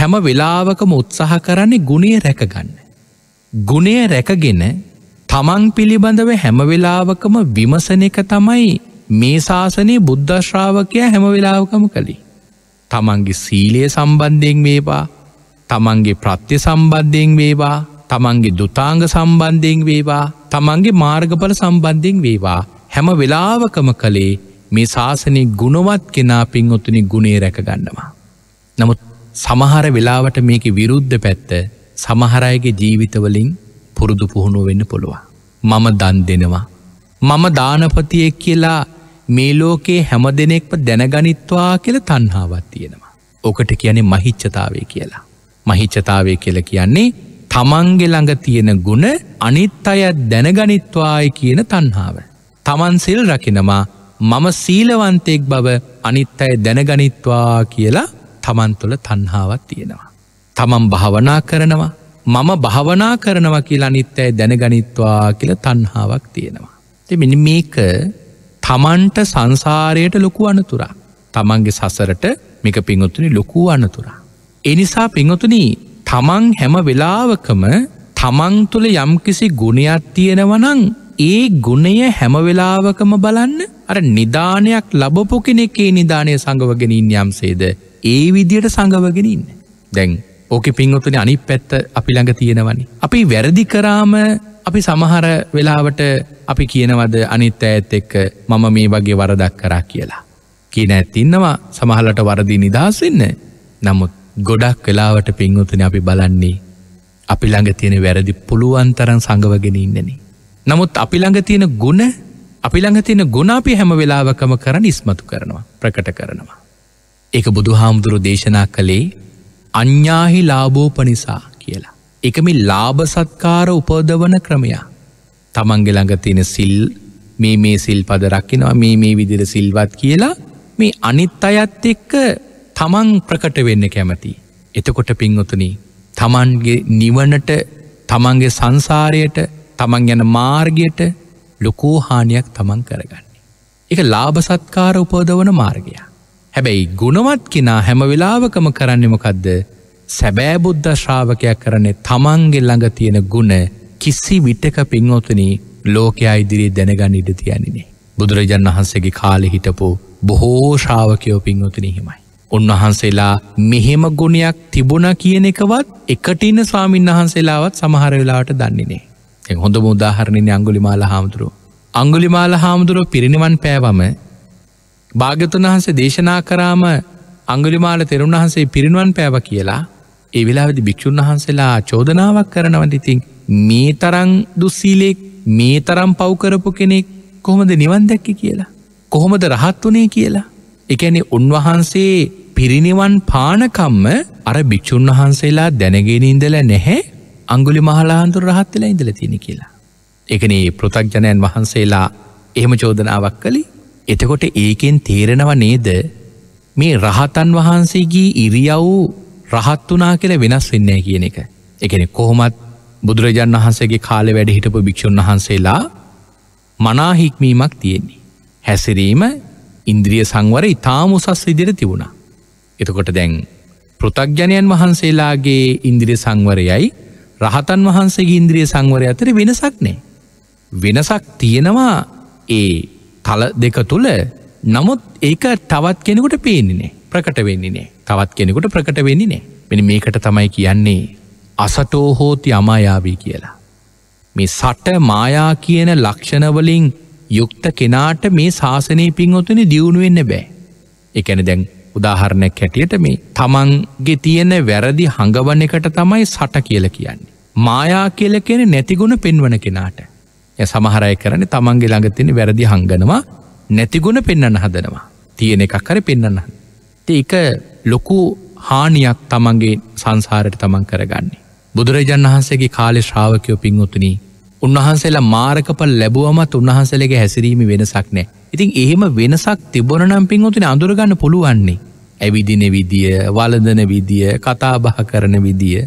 හැම වෙලාවකම උත්සාහ කරන්නේ ගුණේ රැකගන්න. ගුණේ රැකගෙන තමන් පිළිබඳව හැමවෙලාවකම විමසන එක තමයි මේ ශාසනයේ බුද්ධශ්‍රාවකය හැමවෙලාවකම කළේ. තමන්ගේ සීලය සම්බන්ධයෙන් වේවා තමන්ගේ ප්‍රත්‍ය සම්බන්ධයෙන් වේවා තමන්ගේ දුතාංග සම්බන්ධයෙන් වේවා තමන්ගේ මාර්ගඵල සම්බන්ධයෙන් වේවා හැම වෙලාවකම කළේ මේ ශාසනය ගුණවත් කෙනා පින්ඔතුනි ගුණේ රැකගන්නවා. නමුත් සමහර වෙලාවට මේක විරුද්ධ පැත්ත සමහරයගේ ජීවිතවලින් පුරුදු පුහුණුව වෙන්න පුළුවන්. මම දන් දෙනවා. මම දානපතියෙක් කියලා මේ ලෝකේ හැම දෙනෙක්ම දැනගනිත්වා කියල තන්හාවත් තියෙනවා. ඕකට කියන්නේ මහිච්චතාවය කියලා. මහිච්චතාවය කියල කියන්නේ තමන්ගෙ ළඟ තියෙන ගුණ අනිත් අය දැනගනිත්වාය කියන තන්හාාව. තමන් සිල් රකිනවා මම සීලවන්තයෙක් බව අනිත් අය දැනගනිත්වා කියලා තමන් තුළ තන්හාවත් තියෙනවා. තමන් භාවනා කරනවා මම භාවනා කරනවා කියලා අනිත්තැයි දැනගනිත්වා කියල තන්හාාවක් තියෙනවා. තිමිනි මේක තමන්ට සංසාරයට ලොකු අනතුරා. තමන්ගේ සසරට මේක පිංගොතුනි ලොකු අනතුරා. එනිසා පිංගොතුනී තමන් හැම වෙලාවකම තමන් තුළ යම්කිසි ගුණයක් තියෙනවනං ඒ ගුණය හැමවෙලාවකම බලන්න අර නිධානයක් ලබපු කෙනෙකේ නිධානය සඟවගෙනින් යම්සේද ඒ විදියට සඟවගෙනන්න. දැන් ඕක පින්වතුන අනි පැත්ත අපි ළඟ තියෙනවනි. අපි වැරදි කරාම අපි සමහර වෙලාවට අපි කියනවද අනිත් ඇත් එක්ක මම මේ වගේ වරදක් කරා කියලා. කියන ඇත්තින්නවා සමහලට වරදි නිදහසන්න නමුත් ගොඩක් වෙලාවට පින්වතුන අපි බලන්නේ අපි ළඟ තියෙන වැරදි පුළුවන්තරන් සඟවගෙන ඉන්නන. නමුත් අපි ළඟ තියෙන ගුණ අපි ළඟ තියෙන ගුණාපි හැම වෙලාවකම කරන ඉස්මතු කරනවා ප්‍රකට කරනවා. ඒක බුදු හාමුදුරු දේශනා කළේ අඥ්ඥාහි ලාබෝපනිසා කියලා. එක මේ ලාභ සත්කාර උපෝදවන ක්‍රමයා. තමන්ගෙ ළඟ තියෙන සිල් මේ මේ සිල් පද රක්කිනවා මේ මේ විදිර සිල්වත් කියලා මේ අනිත් අයත් එක්ක තමන් ප්‍රකට වෙන්න කැමති. එතකොට පින්වතුන තමන්ගේ නිවනට තමන්ගේ සංසාරයට තමන් ගැන මාර්ගයට ලොකෝහානියක් තමන් කරගන්නේ. එක ලාභ සත්කාර උපෝදවන මාර්ගයා. හැබැයි ගුණවත් කෙනා හැම වෙලාවකම කරන්නෙමකක්ද සැබෑ බුද්ධ ශ්‍රාවකයක් කරන්නේ තමන්ගේ ළඟ තියෙන ගුණ කිසි විටක පින්වතුන ලෝකයා ඉදිරි දැනගන්න ඉඩ තියනිනේ. බුදුරජන් වහන්සේගේ කාලෙ හිටපු බොහෝ ශ්‍රාවකයෝ පින්වතුන හිමයි. උන්වහන්සේලා මෙහෙම ගුණයක් තිබුණ කියන එකවත් එකටින ස්වාමීන් වහන්සේලාවත් සමහර වෙලාට දන්නේනේ. එ හොඳ මුදාහරණනි අංගුලි මාල හාමුදුරුව. අංගුලි මාල හාමුදුරුව පිරිනිවන් පෑවම භාගතුන් වහන්සේ දේශනා කරාම අංගුලිමාල තෙරුන් වහන්සේ පිරිණුවන් පෑව කියලා ඒ වෙලාවෙදි භික්‍ෂූන් වහන්සේලා චෝදනාවක් කරනවට ඉතින් මේ තරං දුස්සීලෙක් මේ තරම් පව්කරපු කෙනෙක් කොහොමද නිවන් දැක්ක කියලා. කොහොමද රහත් වනේ කියලා. එකැනෙ උන්වහන්සේ පිරිනිවන් පානකම්ම අර භික්‍ෂූන් වහන්සේලා දැනගෙන ඉඳල නැහැ අංගුලි මහලාන්තුර රහත් වෙලා ඉඳල තියෙන කියලා. එකනේ පෘතක්ජනයන් වහන්සේලා එහෙම චෝදනාවක් කළේ එතකොට ඒකෙන් තේරෙනව නේද මේ රහතන් වහන්සේගේ ඉරියව් රහත් වනා කියල වෙනස් වෙන්නේ කියන එක. එකන කොහොමත් බුදුරජාණන් වහන්සේගේ කාලෙ වැඩ හිටපු භික්‍ෂූන් වහන්සේලා මනාහික්මීමක් තියෙන්නේ. හැසිරීම ඉන්ද්‍රිය සංවර ඉතාම උසස් ඉදිර තිබුණා. එතකොට දැන් පෘතක්ජනයන් වහන්සේලාගේ ඉන්ද්‍රිය සංවරයයි රහතන් වහන්සේගේ ඉන්ද්‍රිය සංවරය අතර වෙනසක් නෑ. වෙනසක් තියෙනවා ඒ තල දෙක තුළ නමුත් ඒක තවත් කෙනෙකුට පේනනේ ප්‍රකට වෙන්නේනේ තවත් කෙනෙකුට ප්‍රකට වෙන්නේනේ මෙනි මේකට තමයි කියන්නේ අසටෝ හෝති අමායාවී කියලා. මේ සට මායා කියන ලක්ෂණවලින් යුක්ත කෙනාට මේ ශාසනය පින්වතුනි දියුණුවෙන්න බෑ. එකන දැන් උදාහරණයක් හැටියට මේ තමන්ගේ තියෙන වැරදි හඟවන එකට තමයි සට කියල කියන්නේ. මායා කියල කෙන නැතිගුණ පෙන්වන කෙනාට සමහරය කරන තමන්ගේ ළඟතින වැරදි හංගනවා නැතිගුණ පෙන්න්න හදනවා තියෙන එකක් කර පෙන්න්න ඒක ලොකු හානියක් තමන්ගේ සංසාරයට තමන් කරගන්නේ බුදුරජන් වහන්සේගේ කාලෙ ශ්‍රාවකයෝ පින්වතුනී උන්වහන්සේලා මාරකපල් ලැබුවමත් උන්වහන්සේලගේ හැසිරීම වෙනසක් නෑ ඉතින් එහෙම වෙනසක් තිබොනම් පින්වතින අඳුරගන්න පුළුවන්නේ ඇවිදින විදිිය වලදන විදිිය කතාබහ කරන විදිිය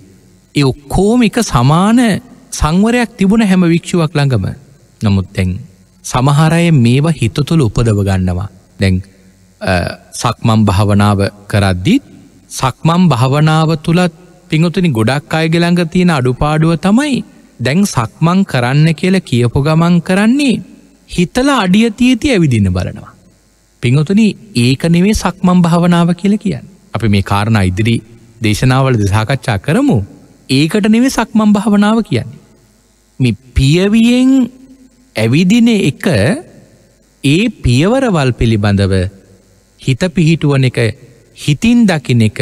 එ ඔක්කෝම එක සමාන සංවරයක් තිබුණ හැම වික්ෂුවක් ළඟම නමුත් දැන් සමහරය මේවා හිත තුළ උපදව ගන්නවා දැන් සක්මම් භාවනාව කරද්දිත් සක්මම් භාවනාව තුළත් පිංහතුනි ගොඩක් අයගෙළඟ තියෙන අඩුපාඩුව තමයි දැන් සක්මං කරන්න කියල කියපු ගමන් කරන්නේ හිතලා අඩිය තියති ඇවිදින්න බලනවා. පිංහතුනි ඒක නෙවේ සක්මම් භාවනාව කියල කියන්න. අපි මේ කාරණ ඉදිරි දේශනාවල දෙසාකච්ඡා කරමු ඒකට නෙවේ සක්මම් භාවනාව කියන්නේ. මේ පියවියෙන් ඇවිදින එක ඒ පියවරවල් පිළිබඳව හිත පිහිටුවන එක හිතින් දකින එක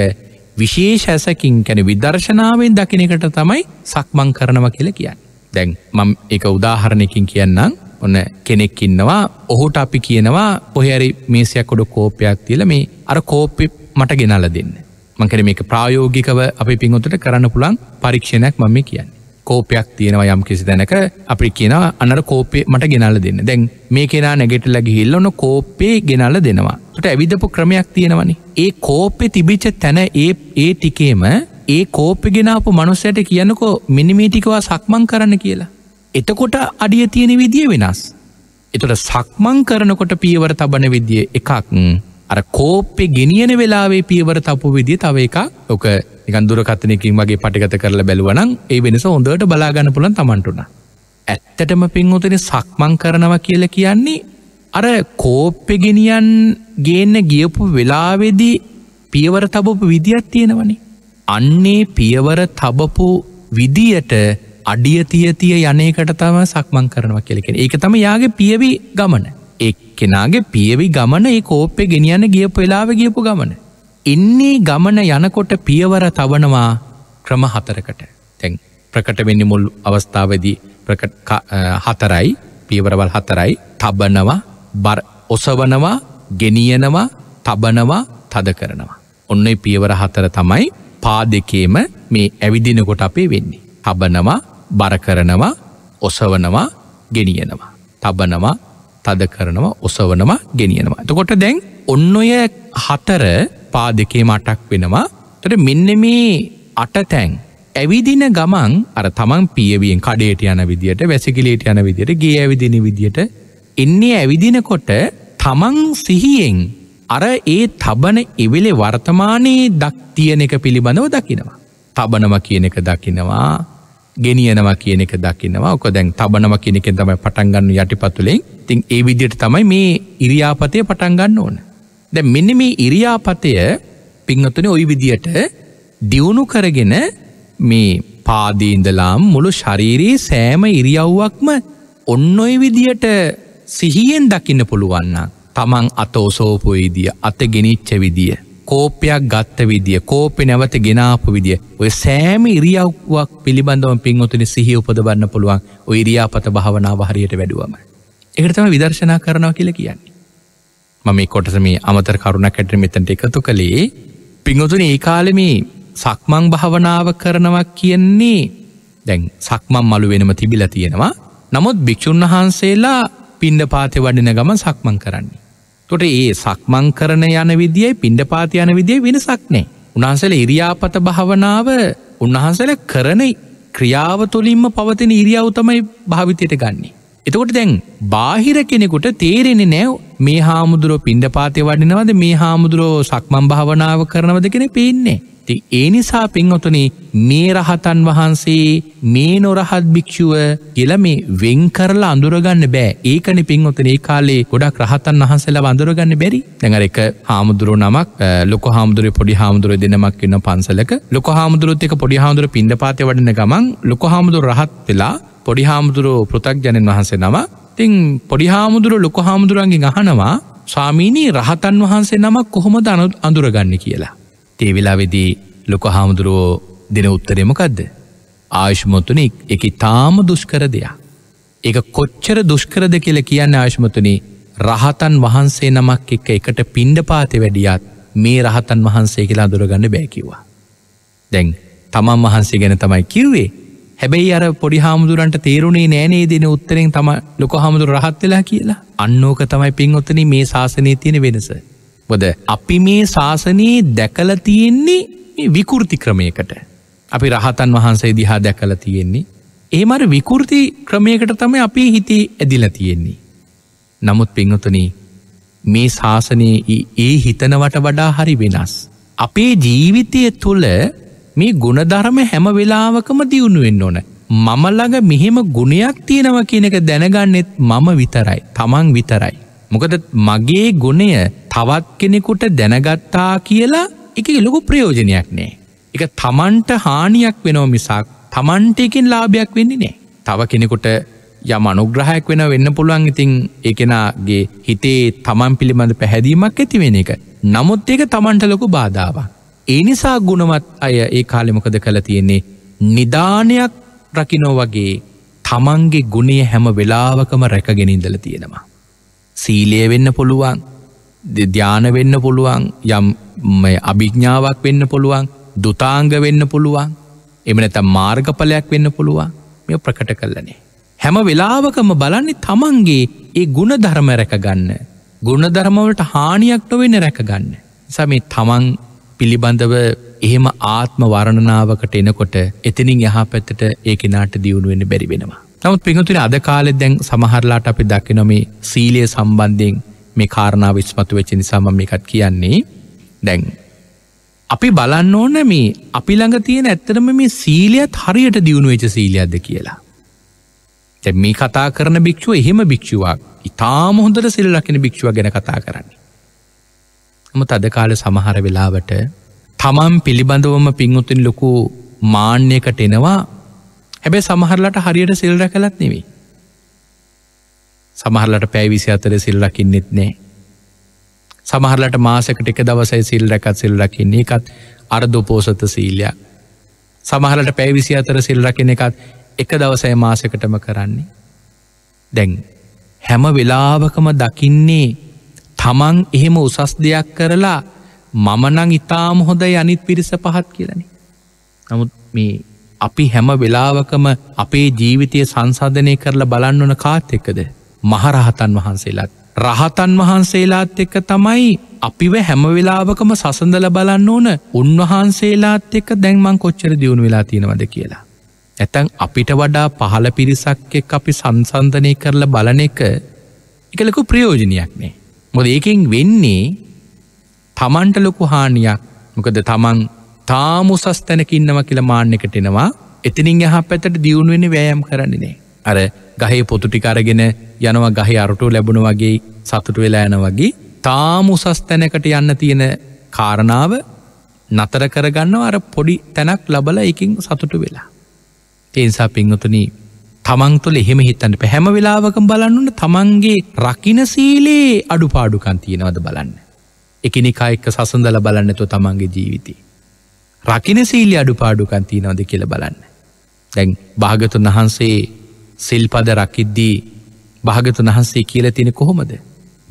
විශේෂැසකින් කැන විදර්ශනාවෙන් දකිනකට තමයි සක්මං කරනව කියල කියන්න. දැන් මම් එක උදාහරණයකින් කියන්නම් ඔන්න කෙනෙක් ඉන්නවා ඔහුට අපි කියනවා පොහැරි මේසයක් කොඩු කෝපයක් තියල මේ අර කෝප්පි මට ගෙනල දෙන්න. මංකර මේක ප්‍රායෝගිකව අපි පින්ොතට කරන්න පුළන් පරීක්ෂණයක් මම කියන්න. කෝපයක් තියෙනවා යම් කිසි තැනක අපි කියනවා අන්නර කෝපේ මට ගෙනල්ල දෙන්න දැන් මේ කෙනා නැගෙටලා ගිහිල්ල ඔන්න කෝපේ ගෙනල්ල දෙනවා ට ඇවිදපු ක්‍රමයක් තියෙනවනි ඒ කෝපෙ තිබිච්ච තැන ඒ ඒ ටිකේම ඒ කෝපි ගෙනාපු මනුස්සයට කියන්නකෝ මිනිමේටිකවා සක්මං කරන්න කියලා එතකොට අඩිය තියෙන විදිිය වෙනස් එතුට සක්මං කරනකොට පියවර තබන විදිිය එකක් අර කෝප්පෙ ගෙනියන වෙලාවේ පියවර තපු විදිිය තව එකක් ඕක නිකන්දුරකතනයකින් වගේ පටිගත කරලා බැලුවනං ඒ වෙනස හොඳට බලාගන්න පුළන් තමන්ටුන. ඇත්තටම පින්වතන සක්මං කරනවා කියල කියන්නේ අර කෝප්පෙගෙනියන් ගේන්න ගියපු වෙලාවෙදී පියවර තබපු විදිහත් තියෙනවනි. අන්නේ පියවර තබපු විදියට අඩිය තියතිය යනයකට තම සක්මං කරනවා කෙලෙන එක තම යාගේ පියවි ගමන එක්කෙනගේ පියවි ගමන ඒ කෝප්පෙ ගෙනියන්න ගියපු වෙලාව ගියපු ගමන. එන්නේ ගමන යනකොට පියවර තවනවා ක්‍රම හතරකට තැන් ප්‍රකට වෙන්න මුල් අවස්ථාවදී හතරයි පියවරවල් හතරයි තබනවා බර ඔසවනවා ගෙනියනවා තබනවා තද කරනවා. ඔන්න පියවර හතර තමයි පා දෙකේම මේ ඇවිදිනකොට අපේ වෙන්නේ. තබනවා බර කරනවා ඔසවනවා ගෙනියනවා. තබනවා තද කරනවා ඔසවනවා ගෙනියනවා. තකොට දැන් ඔන්න ඔය හතර පාදකේ මටක් වෙනවා තොට මෙන්න මේ අටතැන් ඇවිදින ගමන් අර තමන් පියවියෙන් කඩේට යන විදියට වැසිකිලේට යන විදියට ගේ ඇවිදින විදියට එන්නේ ඇවිදිනකොට තමන් සිහියෙන් අර ඒ තබන එවෙලේ වර්තමානයේ දක් තියන එක පිළිබඳව දකිනවා. තබනම කියන එක දකිනවා ගෙනියනවා කියන එක දකිනවා ඕක දැන් තබනව කෙනෙකෙන් තමයි පටන්ගන්න යටිපතුලෙන් තින් ඒ විදියට තමයි මේ ඉරියාපතය පටන්ගන්න ඕන. දැ මෙන්න මේ ඉරියාපතය පිංහතුන ඔයි විදියට දියුණු කරගෙන මේ පාදීන්දලාම් මුළු ශරීරයේ සෑම ඉරියව්වක්ම ඔන්න ඔයි විදියට සිහියෙන් දකින්න පුළුවන්න තමන් අතෝසෝපොයිදිය අත ගෙනිච්ච විදිිය. කෝපයක් ගත්ත විදිිය කෝපෙ නැවත ගෙනාපු විදිිය ඔය සෑම ඉරියව්වක් පිළිබඳවම පින්වතුනි සිහි උපදබන්න පුළුවන් ඔය ඉරියාපත භාවනාව හරියට වැඩුවම. එකටතම විදර්ශනා කරනවා කියල කියන්නේ. මම කොටසම අමතර කරුණ කැට මෙතැට එකතු කළේ පිංහතුන ඒ කාලෙම සක්මං භාවනාව කරනවා කියන්නේ දැන් සක්මන් මළු වෙනම තිබිල තියෙනවා නමුත් භික්‍ෂූන් වහන්සේලා පින්ඩ පාතය වඩින ගම සක්මන් කරන්නේ. තොට ඒ සක්මං කරන යන විදිියයි පිණ්ඩපාති යන විදිිය වෙනසක් නෑ. උන්හන්සල ඉරියාපත භාවනාව උන්වහන්සල කරන ක්‍රියාව තුළින්ම පවතින ඉරියවතමයි භාවිතයට ගන්නේ. එතකොට දැන් බාහිර කෙනෙකුට තේරෙන නෑව මේ හාමුදුරුව පිණ්ඩපාතය වඩිනවද මේ හාමුදුරුවෝ සක්මන් භාවනාව කරනවද කෙන පේන්නේ. ති ඒ නිසා පෙන්වතුනේ මේ රහතන් වහන්සේ මේ නොරහත් භික්‍ෂුව කියල මේ වෙන් කරලා අඳුරගන්න බෑ ඒකන පින්වතන ඒ කාලේ ගොඩක් රහතන් වහන්සලා අඳුරගන්න බැරි දැඟර එක හාමුදුරුව නමක් ලොක හාමුදුරුව පොඩි හාමුදුරුව දෙනමක් එන්න පන්සලක ලොක හාමුදුරුවත් එක පොඩි හාමුදුරුව පින්ඩ පාතය වඩන ගමන් ලොක හාමුදුර රහත් වෙලා පොඩි හාමුදුරුව පෘතක්ජනන් වහන්සේ නම තිං පොඩි හාමුදුරුව ලොක හාමුදුරුවන්ගේ අහනවා ස්වාමීනී රහතන් වහන්සේ නමක් කොහොම දනු අඳුරගන්න කියලා ඒ වෙලාවෙදී ලොක හාමුදුරුවෝ දෙන උත්තරයමකක්ද. ආශ්මතුනි එක තාම දුෂ්කර දෙයක්. එක කොච්චර දුෂ්කරද කියල කියන්න ආශ්මතුනි රහතන් වහන්සේ නමක් එක්ක එකට පින්ඩ පාතෙ වැඩියත් මේ රහතන් වහන්සේ කියලා අඳුරගන්න බෑකිවා. දැන් තමන් වහන්සේ ගැන තමයි කිව්වේ හැබැයි අර පොඩි හාමුදුරන්ට තේරුණේ නෑනේ දෙන උත්තරෙන් තම ලොක හාමුදුර රහත් වෙලා කියලා අන්නෝක තමයි පින් ඔත්තන මේ ශාසනය තියෙන වෙනස මොද අපි මේ ශාසනයේ දැකල තියෙන්නේ විකෘති ක්‍රමයකට. අපි රහතන් වහන්සේ දිහා දැකල තියෙන්නේ. ඒමර විකෘති ක්‍රමයකට තම අපි හිතේ ඇදිල තියෙන්නේ. නමුත් පිංහතුනී මේ ශාසනයේ ඒ හිතනවට වඩා හරි වෙනස්. අපේ ජීවිතය තුළ මේ ගුණධර්ම හැම වෙලාවකම දියුණුවෙන්න ඕන. මම ළඟ මෙහෙම ගුණයක් තියෙනව කියනක දැනගන්නෙත් මම විතරයි තමන් විතරයි. මොකද මගේ ගුණය තවත් කෙනෙකුට දැනගත්තා කියලා එක ලොකු ප්‍රයෝජනයක් නෑ. එක තමන්ට හානියක් වෙනෝ මිසාක් තමන්ටයකින් ලාභයක් වෙන්නේ නෑ. තව කෙනෙකුට යම අනුග්‍රහයක් වෙන වෙන්න පුළුවන් ඉතිං ඒකෙනගේ හිතේ තමන් පිළිබඳ පැහැදීමක් ඇතිවෙන එක. නමුත් ඒක තමන්ට ලොකු බාධාව. ඒ නිසා ගුණවත් අය ඒ කාලෙමොකද කළ තියෙන්නේ නිධානයක් රකිනෝ වගේ තමන්ගේ ගුණේ හැම වෙලාවකම රැකගෙනින්දල තියෙනවා. සීලය වෙන්න පුළුවන් ධ්‍යාන වෙන්න පුළුවන් යම් අභිඥ්ඥාවක් වෙන්න පුළුවන් දුතාංග වෙන්න පුළුවන් එමනත මාර්ගඵලයක් වෙන්න පුළුවන් මෙ ප්‍රකට කල්ලනේ. හැම වෙලාවකම බලන්නේ තමන්ගේ ඒ ගුණ ධර්ම රැකගන්න. ගුණ ධර්මවලට හානියක්ට වෙන්න රැකගන්න. සමේ තමන් පිළිබඳව එහෙම ආත්ම වරණනාවකට එනකොට එතිනින් යහ පැත්තට ඒ කෙනාට දියුණුවෙන්න බැරි වෙනවා. නමුත් පිහතුන අද කාලෙ දැන් සමහරලාට අපි දක්කිනොමේ සීලය සම්බන්ධයෙන් මේ කාරණාව විස්මතු වෙච්චි නිසාම මේකත් කියන්නේ දැන්. අපි බලන්න ඕන මේ අපි ළඟ තියෙන ඇත්තරම මේ සීලියත් හරියට දියුණු වෙච සීලියක්ද කියලා. තැ මේ කතා කරන භික්ෂුව එහෙම භික්ෂුවක් ඉතාම හොඳට සිල් ලකින භික්ෂුව ගැන කතා කරන්න. ම තද කාල සමහර වෙලාවට තමන් පිළිබඳවම පින්වුතින් ලොකු මාන්‍යකට එනවා හැබැ සමහරලට හරියට සිල්ර කලත් නෙවෙේ සමහරලට පැයිවිසි අතර සිල්ලකින්නෙත් නෑ. සමහරලට මාසකට එක දවසයි සිල් රැකත් සිල්ලකින්නේ එකත් අර්ධපෝසත සීලයක්. සමහරලට පැයිවිසි අතර සිල්ලකින එකත් එක දවසය මාසකටම කරන්නේ. දැන් හැම වෙලාවකම දකින්නේ තමන් එහෙම උසස් දෙයක් කරලා මමනං ඉතාම හොඳයි අනිත් පිරිස පහත් කියලන. නමුත් මේ අපි හැම වෙලාවකම අපේ ජීවිතය සංසාධනය කරලා බලන්න ඕන කාත් එක්කද මහරහතන් වහන්සේලාත්. රහතන් වහන්සේලාත් එක්ක තමයි අපිව හැමවෙලාවකම සසඳල බලන්න ඕන උන්වහන්සේලාත් එක්ක දැන්මං කොච්චර දියුණු වෙලා තියෙනවද කියලා. ඇතැන් අපිට වඩා පහළ පිරිසක් එක් අපි සංසන්ධනය කරල බලන එක එකලකු ප්‍රයෝජනයක් නේ. මොද ඒකෙන් වෙන්නේ තමන්ට ලොකු හානියක් මොකද තමන් තාමුසස් තැනකින්නව කියල මාන්‍යකටෙනවා එතිනින් යහ පැතට දියුණුවෙන වෑයම් කරන්නේ නෑ. අර ගහේ පොතුටි කරගෙන යනවා ගහි අරුටු ලැබුණ වගේ සතුටු වෙලා යන වගේ තාම උසස් තැනකට යන්න තියෙන කාරණාව නතර කරගන්නව අර පොඩි තැනක් ලබල එකින් සතුටු වෙලා. ඒනිසා පින්වතුන තමන් තුළ එහෙම හිතන්නට පැහැම වෙලාවකම් බලන්නට තමන්ගේ රකින සීලේ අඩු පාඩුකන් තියෙනවද බලන්න. එකනිකා එක්ක සසඳල බලන්නතු තමන්ගේ ජීවිතය. රකින සීලි අඩු පාඩුකන් තියෙනවද කියල බලන්න. දැන් භාගතුන් වහන්සේ සිල්පද රකිද්දී භාගතුන් වහන්සේ කියල තින කොහොමද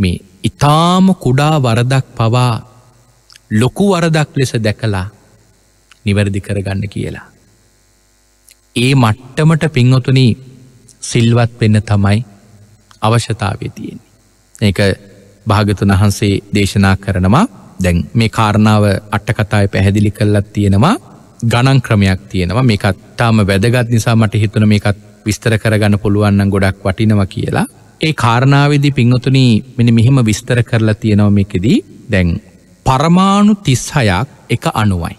මේ ඉතාම කුඩා වරදක් පවා ලොකු වරදක් ලෙස දැකලා නිවැරදි කරගන්න කියලා. ඒ මට්ටමට පින්වතුනි සිල්වත් වෙන්න තමයි අවශ්‍යතාවය තියෙන්නේ. ඒක භාගතුන් වහන්සේ දේශනා කරනවා දැන් මේ කාරණාව අට්ටකතාය පැහැදිලි කල්ලත් තියෙනවා ගණන් ක්‍රමයක් තියෙනවා මේ කත්තාම වැදගත් නිසා මට හිතුන මේ කත් විස්තර කරගන්න පුළුවන්න ගොඩක් වටිනව කියලා. ඒ කාරණාවදි පිංහතුනී මෙනි මෙහෙම විස්තර කරලා තියෙනවමකෙදී දැන්. පරමාණු තිස්හයක් එක අනුවයි.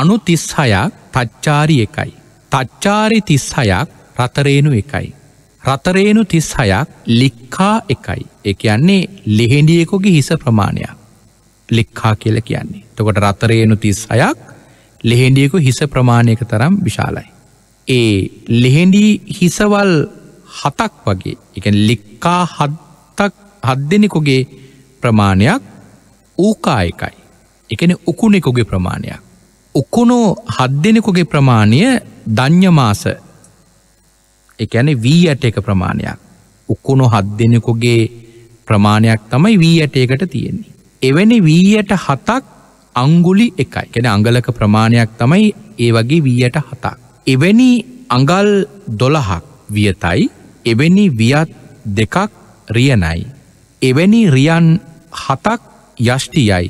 අනු තිස්හයක් තච්චාරි එකයි. තච්චාරි තිස්හයක් රතරේනු එකයි. රතරේනු තිස්හයක් ලික්කා එකයි. එක යන්නේ ලෙහෙඩියෙකුගේ හිස ප්‍රමාණයක්. ලික්කා කියල කියන්නේ. තකොට රතරේනු තිස්හයක් ලෙහෙඩියෙකු හිස ප්‍රමාණයක තරම් විශාලයි. ඒ ලෙහෙඩී හිසවල් හතක් වගේ එක ලික්කා හත්තක් හත් දෙනෙකුගේ ප්‍රමාණයක් ඌකා එකයි එකන උකුණෙකුගේ ප්‍රමාණයක් උකුණෝ හත් දෙනෙකුගේ ප්‍රමාණය දං්ඥමාස එකැන වී ඇට එක ප්‍රමාණයක් උක්කුණු හත් දෙනෙකුගේ ප්‍රමාණයක් තමයි වී ඇටයකට තියෙන්නේ එවැනි වීයට හතක් අංගුලි එකයි ගැන අංගලක ප්‍රමාණයක් තමයි ඒ වගේ වීයට හතක් එවැනි අඟල් දොළහක් වියතයි එවැනි වියත් දෙකක් රියනයි. එවැනි රියන් හතක් යෂ්ටියයි.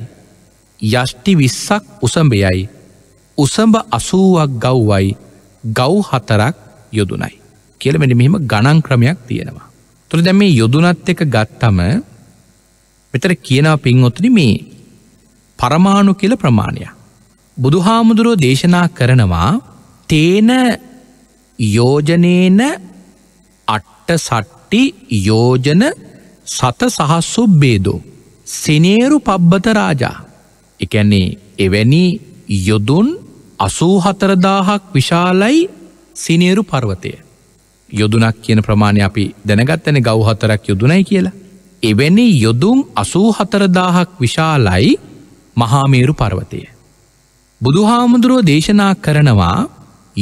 යෂ්ටි විස්සක් උසඹයයි. උසඹ අසූුවක් ගව්වයි ගව් හතරක් යොදුනයි. කියලමෙන මෙහෙම ගණන් ක්‍රමයක් තියෙනවා. තුළ දැ මේ යොදුනත් එක ගත්තම මෙතර කියනා පින්ඔතුනි මේ පරමාණු කියල ප්‍රමාණයක්. බුදුහාමුදුරෝ දේශනා කරනවා තේන යෝජනේන අට්ට සට්ටි යෝජන සත සහස්සු බේදෝ. සිනේරු පබ්බත රාජා එකැනේ එවැනි යොදුන් අසූහතරදාහක් විශාලයි සිනේරු පර්වතය. යොදුනක් කියන ප්‍රමාණය අපි දැනගත්තන ගෞහතරක් යොදුනයි කියලා. එවැනි යොදුම් අසූහතරදාහක් විශාලයි මහාමේරු පර්වතය. බුදුහාමුදුරුව දේශනා කරනවා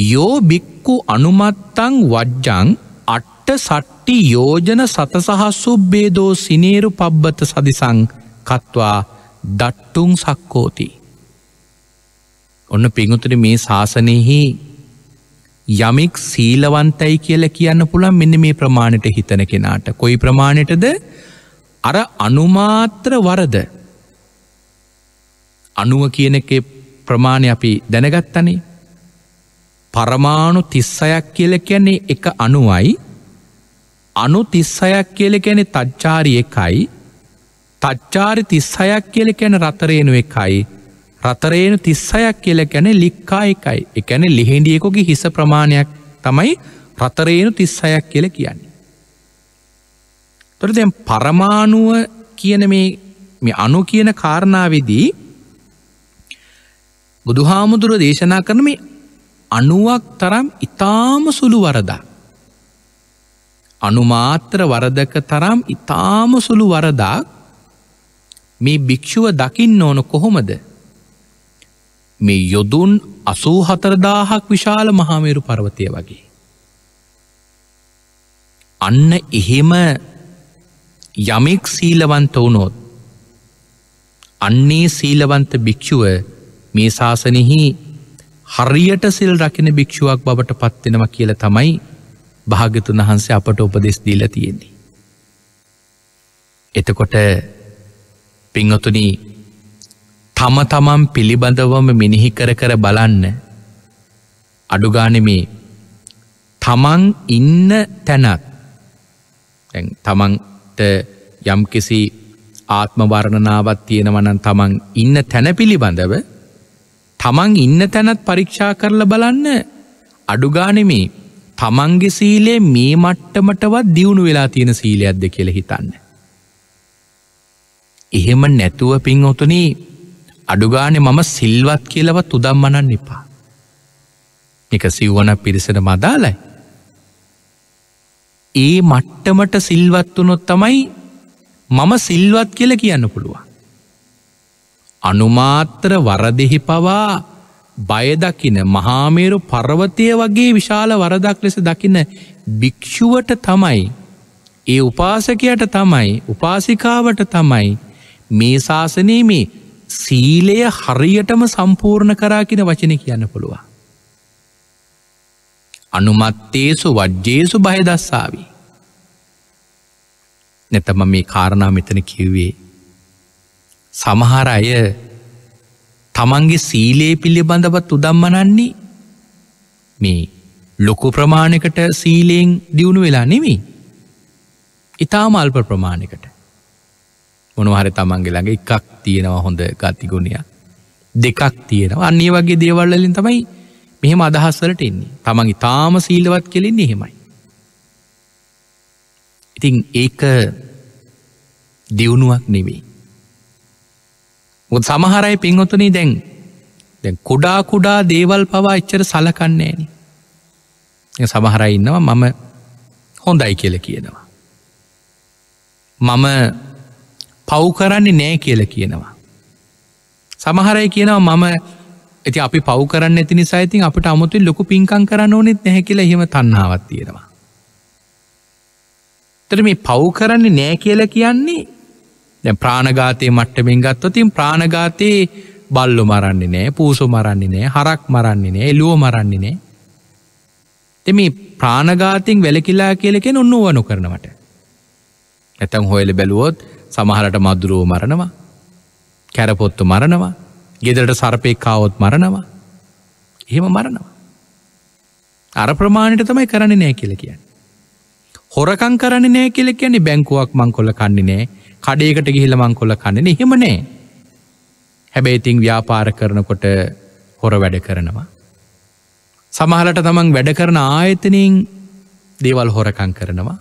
යෝ බික්කු අනුමත්තං වජ්ජං අට්ට සට්ටි යෝජන සතසහස්සුබ්බේදෝ සිනේරු පබ්බත සදිසං කත්වා දට්ටුන් සක්කෝති. ඔන්න පිංගුතර මේ ශාසනයෙහි යමෙක් සීලවන්තයි කියල කියන්න පුළන් මෙන්න මේ ප්‍රමාණයට හිතන කෙනාට කොයි ප්‍රමාණයටද අර අනුමාත්‍ර වරද අනුව කියන එක ප්‍රමාණය අපි දැනගත්තනේ පරමාණු තිස්සයක් කියල කියන්නේ එක අනුවයි අනු තිස්සයක් කියල කැනෙ තච්චාරි එකයි තච්චාරි තිස්සයක් කියල කැන රතරේනු එකයි රතරේනු තිස්සයක් කියල කැනෙ ලික්කා එකයි එකැන ලිහිඩියකොගේ හිස ප්‍රමාණයක් තමයි රතරේනු තිස්සයක් කියල කියන්නේ. තොරදැම් පරමාණුව කියන මේ අනු කියන කාරණාවදී බුදුහාමුදුර දේශනා කරන මේ අනුවක් තරම් ඉතාම සුළු වරදා. අනුමාත්‍ර වරදක තරම් ඉතාම සුළු වරදා මේ භික්‍ෂුව දකින්න ඕන කොහොමද. මේ යොදුන් අසූ හතරදාහක් විශාල මහාමේරු පර්වතය වගේ. අන්න එහෙම යමෙක් සීලවන්ත වුණොත් අන්නේ සීලවන්ත භික්‍ෂුව මේ ශාසනෙහි හරියට සිල් රකින භික්‍ෂුවක් බවට පත්වෙනවා කියල තමයි භාගතුන් වහන්සේ අපට උපදෙස් දීල තියෙන්නේ. එතකොට පිංහතුන තම තමම් පිළිබඳවම මිනිහි කර කර බලන්න අඩුගානමේ තමන් ඉන්න තැනත් තමන්ට යම්කිසි ආත්ම වර්ණනාවත් තියෙනවනන් තමන් ඉන්න තැන පිළිබඳව තමන් ඉන්න තැනත් පරීක්ෂා කරලා බලන්න අඩුගානෙමේ තමන්ගේ සීලේ මේ මට්ටමටවත් දියුණු වෙලා තියෙන සීලයක්ද කියල හිතන්න. එහෙම නැතුව පින් ඔතුනි අඩුගානෙ මම සිල්වත් කියලවත් උදම් මනන්න එපා. එක සිව්වන පිරිසට මදාලයි. ඒ මට්ටමට සිල්වත් වනොත් තමයි මම සිල්වත් කියල කියන්න පුළුවන්. අනුමාත්‍ර වරදෙහි පවා බයදකින මහාමේරු පරවතය වගේ විශාල වරදක් ලෙස දකින භික්‍ෂුවට තමයි. ඒ උපාසකයට තමයි උපාසිකාවට තමයි මේ ශාසනයේ මේ සීලය හරියටම සම්පූර්ණ කරාකින වචන කියන්න පුළුවන්. අනුමත්තේසු වජ්ජේසු බයදස්සාවී. නැතම මේ කාරණා මෙතන කිව්වේ සමහර අය තමන්ගේ සීලයේ පිළිබඳවත් උදම්මනන්නේ මේ ලොකු ප්‍රමාණකට සීලයෙන් දියුණු වෙලා නෙමී. ඉතා මල්ප ප්‍රමාණකට. මොනහරි තමන්ගේ ළඟ එකක් තියෙනවා හොඳ ගතිගුණයක්. දෙකක් තියෙනවා අන්නේ වගේ දේවල්ලින් තමයි මෙහෙම අදහස්වලට එන්නේ තමන් ඉතාම සීලවත් කෙලින් එහෙමයි. ඉතින් ඒක දියුණුවක් නෙවෙයි. මොත් සමහරයි පින්වතුනී දැන් දැන් කුඩා කුඩා දේවල් පවා එච්චර සලකන්නේන සමහරයි ඉන්නවා මම හොඳයි කියල කියනවා මම පව් කරන්නේ නෑ කියල කියනවා සමහරයි කියනවා මම ඇති අපි පව් කරන්න ඇති නිසා ඉතින් අපට අමුතු ලොකු පින්කං කරන්න ඕනෙත් නැහැ කියලා හෙම තන්නාවත් තියෙනවා. තර මේ පව් කරන්නේ නෑ කියලා කියන්නේ දැ ප්‍රාණගාතය මට්ටමින් ගත්තවතින් ප්‍රාණගාතයේ බල්ලු මරන්නේ නෑ පූසු මරන්නේ නෑ හරක් මරන්නේ නෑ එලුව මරන්නේ නෑ එම ප්‍රාණගාතින් වැලකිලා කියලකෙන උන්නුවනු කරනවට ඇතැම් හොයල බැලුවොත් සමහරට මදුරුව මරණවා කැරපොත්තු මරණවා ගෙදරට සරපයක්කාවොත් මරණවා එහෙම මරණවා අර ප්‍රමාණයට තමයි කරන්නේ නෑ කියල කියන්න හොරකං කරන්නේ නෑ කියල කියන්නේ බැංකුවක් මං කොල්ල කන්නේ නෑ කඩේකට ගිහිල මංකොල කන්නන එහෙමනේ හැබැයිඉතිං ව්‍යාපාර කරනකොට හොර වැඩ කරනවා. සමහලට තමන් වැඩ කරන ආයතනින් දේවල් හොරකං කරනවා.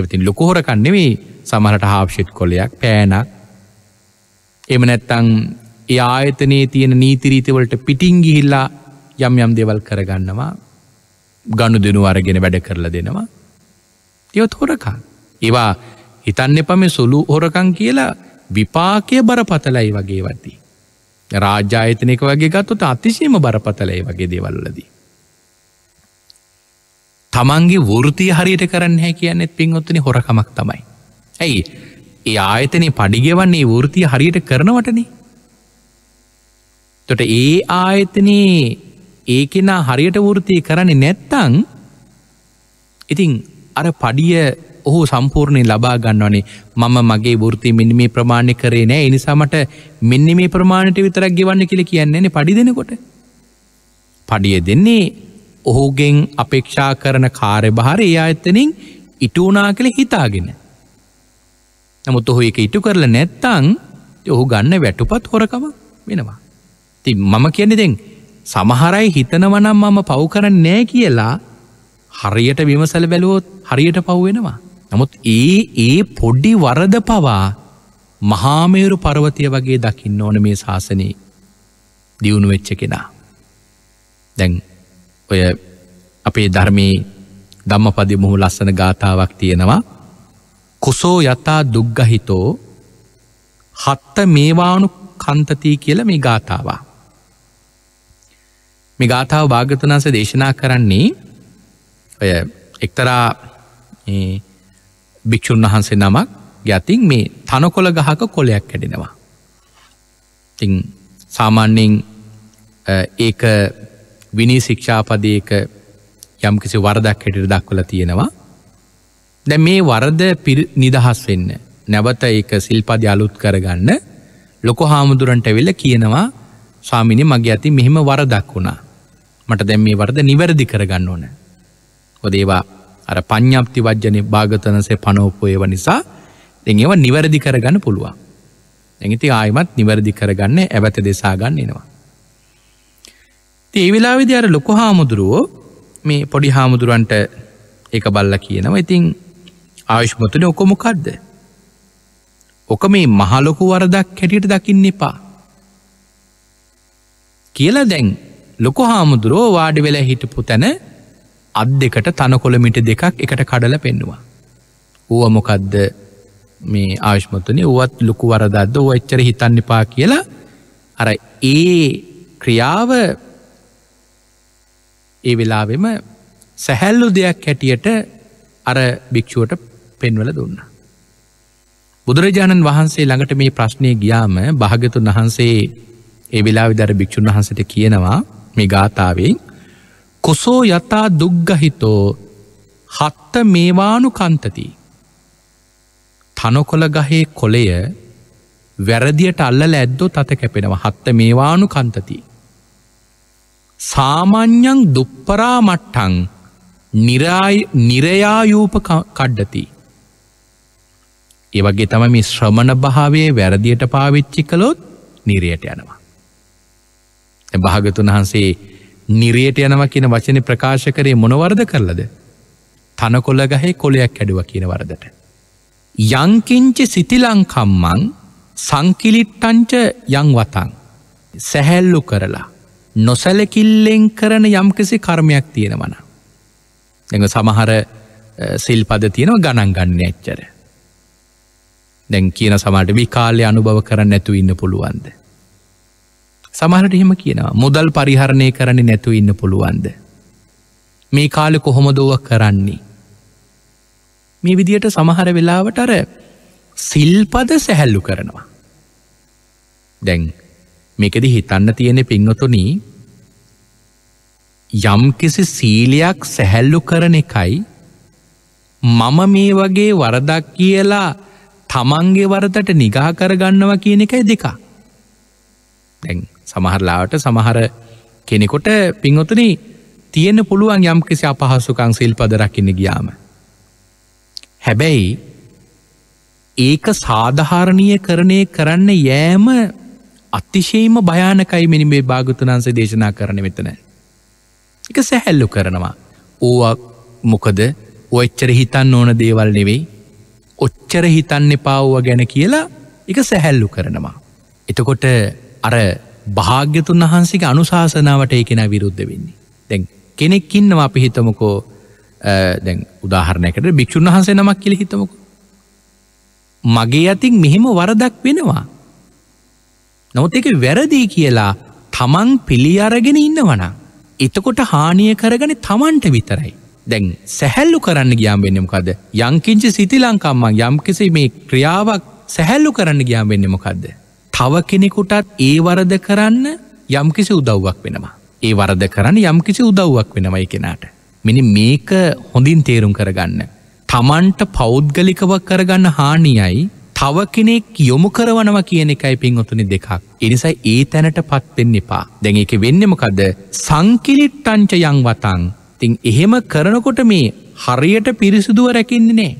එවතින් ලොකු හොරකන්නෙවෙේ සමහට හාප්ෂිට් කොලයක් පෑනක් එම නැත්තං ඒ ආයතනයේ තියෙන නීතිරීතිවලට පිටිං ගිහිල්ලා යම් යම් දෙවල් කරගන්නවා ගණු දෙනු අරගෙන වැඩ කරලා දෙනවා. යොත් හොරකා. ඒවා හිතන්න එපම සුළු හොරකං කියලා විපාකය බරපතලයි වගේ වදී. රාජ්‍යායතනක වගේ ගත්තුට අතිශීම බරපතලයි වගේ දේවල්ලදී. තමන්ගේ වෘතිය හරියට කරන්න හැ කියන්නෙත් පින්වොත්තන හොරකමක් තමයි. ඇයි ඒ ආයතනය පඩිගෙවන්නේ වෘතිය හරියට කරනවටනේ. තොට ඒ ආයතනයේ ඒ කෙනා හරියට වෘතිය කරන්නේ නැත්තං ඉතිං අර පඩිය ඔහු සම්පූර්ණය ලබා ගන්නවනේ මම මගේ වෘති මිනිමේ ප්‍රමාණය කරේ නෑ එනිසාමට මෙන්න මේ ප්‍රමාණයට විතරක් ගෙවන්න කියල කියන්නේන පඩි දෙනකොට. පඩිය දෙන්නේ ඔහුගෙන් අපේක්ෂා කරන කාරය භාර ඒ අඇත්තනින් ඉටුනා කළ හිතාගෙන. නමුත් ඔහු එක ඉටු කරල නැත්තං ඔහු ගන්න වැටුපත් හොරකම වෙනවා. ති මම කියන්නෙදෙන් සමහරයි හිතනවනම් මම පව් කරන්න නෑ කියලා හරියට විමසල බැලුවොත් හරියට පව්වෙනවා. නමුත් ඒ ඒ පොඩ්ඩි වරද පවා මහාමේරු පරවතය වගේ දකින්න ඕන මේ ශාසනයේ දියුණු වෙච්ච කෙනා. දැන් ඔය අපේ ධර්මයේ ධම්මපදි මුහු ලස්සන ගාථාවක් තියෙනවා කුසෝ යතා දුග්ගහිතෝ හත්ත මේවානු කන්තතිී කියල මේ ගාථාවා. මේ ගාථාව භාගතනාස දේශනා කරන්නේ ඔය එක්තරා භික්‍ෂූන් වහන්සේ නමක් ගැතින් මේ තනකොළ ගහක කොලයක් කැඩෙනවා. තිං සාමාන්‍යෙන් ඒක විනී ශික්ෂාපදයක යම්කිසි වරදක් හැටිට දක්වල තියෙනවා. දැ මේ වරද නිදහස් වෙන්න නැවත ඒක සිල්පද අලුත් කරගන්න ලොකො හාමුදුරන්ට වෙල කියනවා ස්වාමිනි මගේ ඇති මෙහෙම වරදක් වුණා මට දැම් මේ වරද නිවැරදි කරගන්න ඕන. හොදේවා අර පඤ්ඥප්ති වජ්ජන භාගතනසේ පනෝපොයව නිසා දෙඒව නිවැරදි කරගන්න පුළුවන්. ඇඟති ආයමත් නිවැරදි කරගන්න ඇවත දෙසාගන්න එනවා. ඒවිලාවිදි අර ලොකු හාමුදුරුවෝ මේ පොඩි හාමුදුරුවන්ට එක බල්ල කියනවා ඉතිං ආයුෂ්මතුන ඔකොමොකක්ද. ඕක මේ මහලොකු වරදක් හැටියට දකින්න එපා. කියලා දැන් ලොකු හාමුදුරුවෝ වාඩි වෙලා හිටපු තැන අත් දෙකට තනකොළමිට දෙකක් එකට කඩල පෙන්නවා. ඌව මොකක්ද මේ ආශ්මතුනය වුවත් ලොකු වරදද්ද ඔච්චර හිතන්න එපා කියලා අර ඒ ක්‍රියාව ඒ වෙලාවෙම සැහැල්ලු දෙයක් හැටියට අර භික්‍ෂුවට පෙන්වල දුන්න. බුදුරජාණන් වහන්සේ ළඟට මේ ප්‍රශ්නය ගියාම භාගතුන් වහන්සේ ඒ වෙලා විදර භික්‍ෂූන් වහන්සට කියනවා මේ ගාථාවෙන් කොසෝ යතා දුග්ගහිතෝ හත්ත මේවානු කන්තති. තනොකොළ ගහේ කොළය වැරදියට අල්ල ඇද්දෝ තත කැපෙනවා හත්ත මේවානු කන්තති. සාමඤ්ඥං දුප්පරාමට්ටං නිරයායූප කඩ්ඩති. ඒවගේ තම මේ ශ්‍රමණ භාවේ වැරදියට පාවිච්චි කළොත් නිරයට යනවා. භාගතුන් වහන්සේ නිරයට යනව කියන වචන ප්‍රකාශ කරේ මොනවර්ද කරලද. තනකොළ ගහේ කොලයක් ඇඩුව කියන වරදට. යංකිංචි සිතිලංකම්මං සංකිලිට්ටංච යංවතන් සැහැල්ලු කරලා නොසැලකිල්ලෙන් කරන යම්කිසි කර්මයක් තියෙනවන. එඟ සමහර සිල්පද තියෙනව ගණන් ගන්න එච්චර. දැන් කියන සමට විකාලය අනුභව කරන්න ඇතු ඉන්න පුළුවන්ද. සමහරට එහෙම කියනවා මුදල් පරිහරණය කරන්නේ නැතුව ඉන්න පුළුවන්ද. මේ කාලෙ කොහොමදෝවක් කරන්නේ. මේ විදියට සමහර වෙලාවට අර සිල්පද සැහැල්ලු කරනවා. දැන් මේකෙදි හිතන්න තියෙනෙ පිංහතුනී යම්කිසි සීලයක් සැහැල්ලු කරන එකයි මම මේ වගේ වරදක් කියලා තමන්ගේ වරදට නිගා කරගන්නවා කියන එකයි දෙකා. දැන් සමහරලාට සමහර කෙනෙකොට පින්වතන තියෙන පුළුවන් යම් කිසි අපහසුකං සිල්පද රකින්න ගියාම. හැබැයි ඒක සාධාරණය කරණය කරන්න යෑම අතිශයම භයානකයි මිනිමේ භාගතුනන්සේ දේශනා කරන වෙතන. එක සැහැල්ලු කරනවා. ඕවා මොකද ඔච්චර හිතන්න ඕන දේවල් නෙවෙයි ඔච්චර හිතන්න පාව්ව ගැන කියලා එක සැහැල්ලු කරනවා. එතකොට අර භාග්‍යතුන් වහන්සේගේ අනුශාසනාවට ඒකෙන විරුද්ධ වෙන්නේ. දැන් කෙනෙක් ඉන්නවා අපි හිතමකෝ දැන් උදාහරණයකට භික්‍ෂූන් වහන්සේ නමක් කියල හිතමක. මගේ අතින් මෙහෙම වරදක් වෙනවා. නොත් එක වැරදිී කියලා තමන් පිළි අරගෙන ඉන්නවන. එතකොට හානිය කරගෙන තමන්ට විතරයි. දැන් සැහැල්ලු කරන්න ගියාම් වෙන්නමකද යංකිංචි සිති ලංකම්මක් යම් කෙසේ මේ ක්‍රියාවක් සැහැල්ලු කරන්න ගියාම් වෙන්නමකක්ද. තව කෙනෙකුටත් ඒ වරද කරන්න යම්කිසි උදව්වක් වෙනවා. ඒ වරද කරන්න යම්කිසි උදව්වක් වෙනවයි කෙනාට. මෙනි මේක හොඳින් තේරුම් කරගන්න. තමන්ට පෞද්ගලිකව කරගන්න හානියයි තව කෙනෙක් යොමු කරවනවා කියන එකයි පින්ඔතුනි දෙකක්. එනිසා ඒ තැනට පත්වෙන්න එපා. දැන් එක වෙන්නමකද සංකිලිට්ටංච යං වතන්. තිං එහෙම කරනකොට මේ හරියට පිරිසිදුව රැකින්නේ නෑ.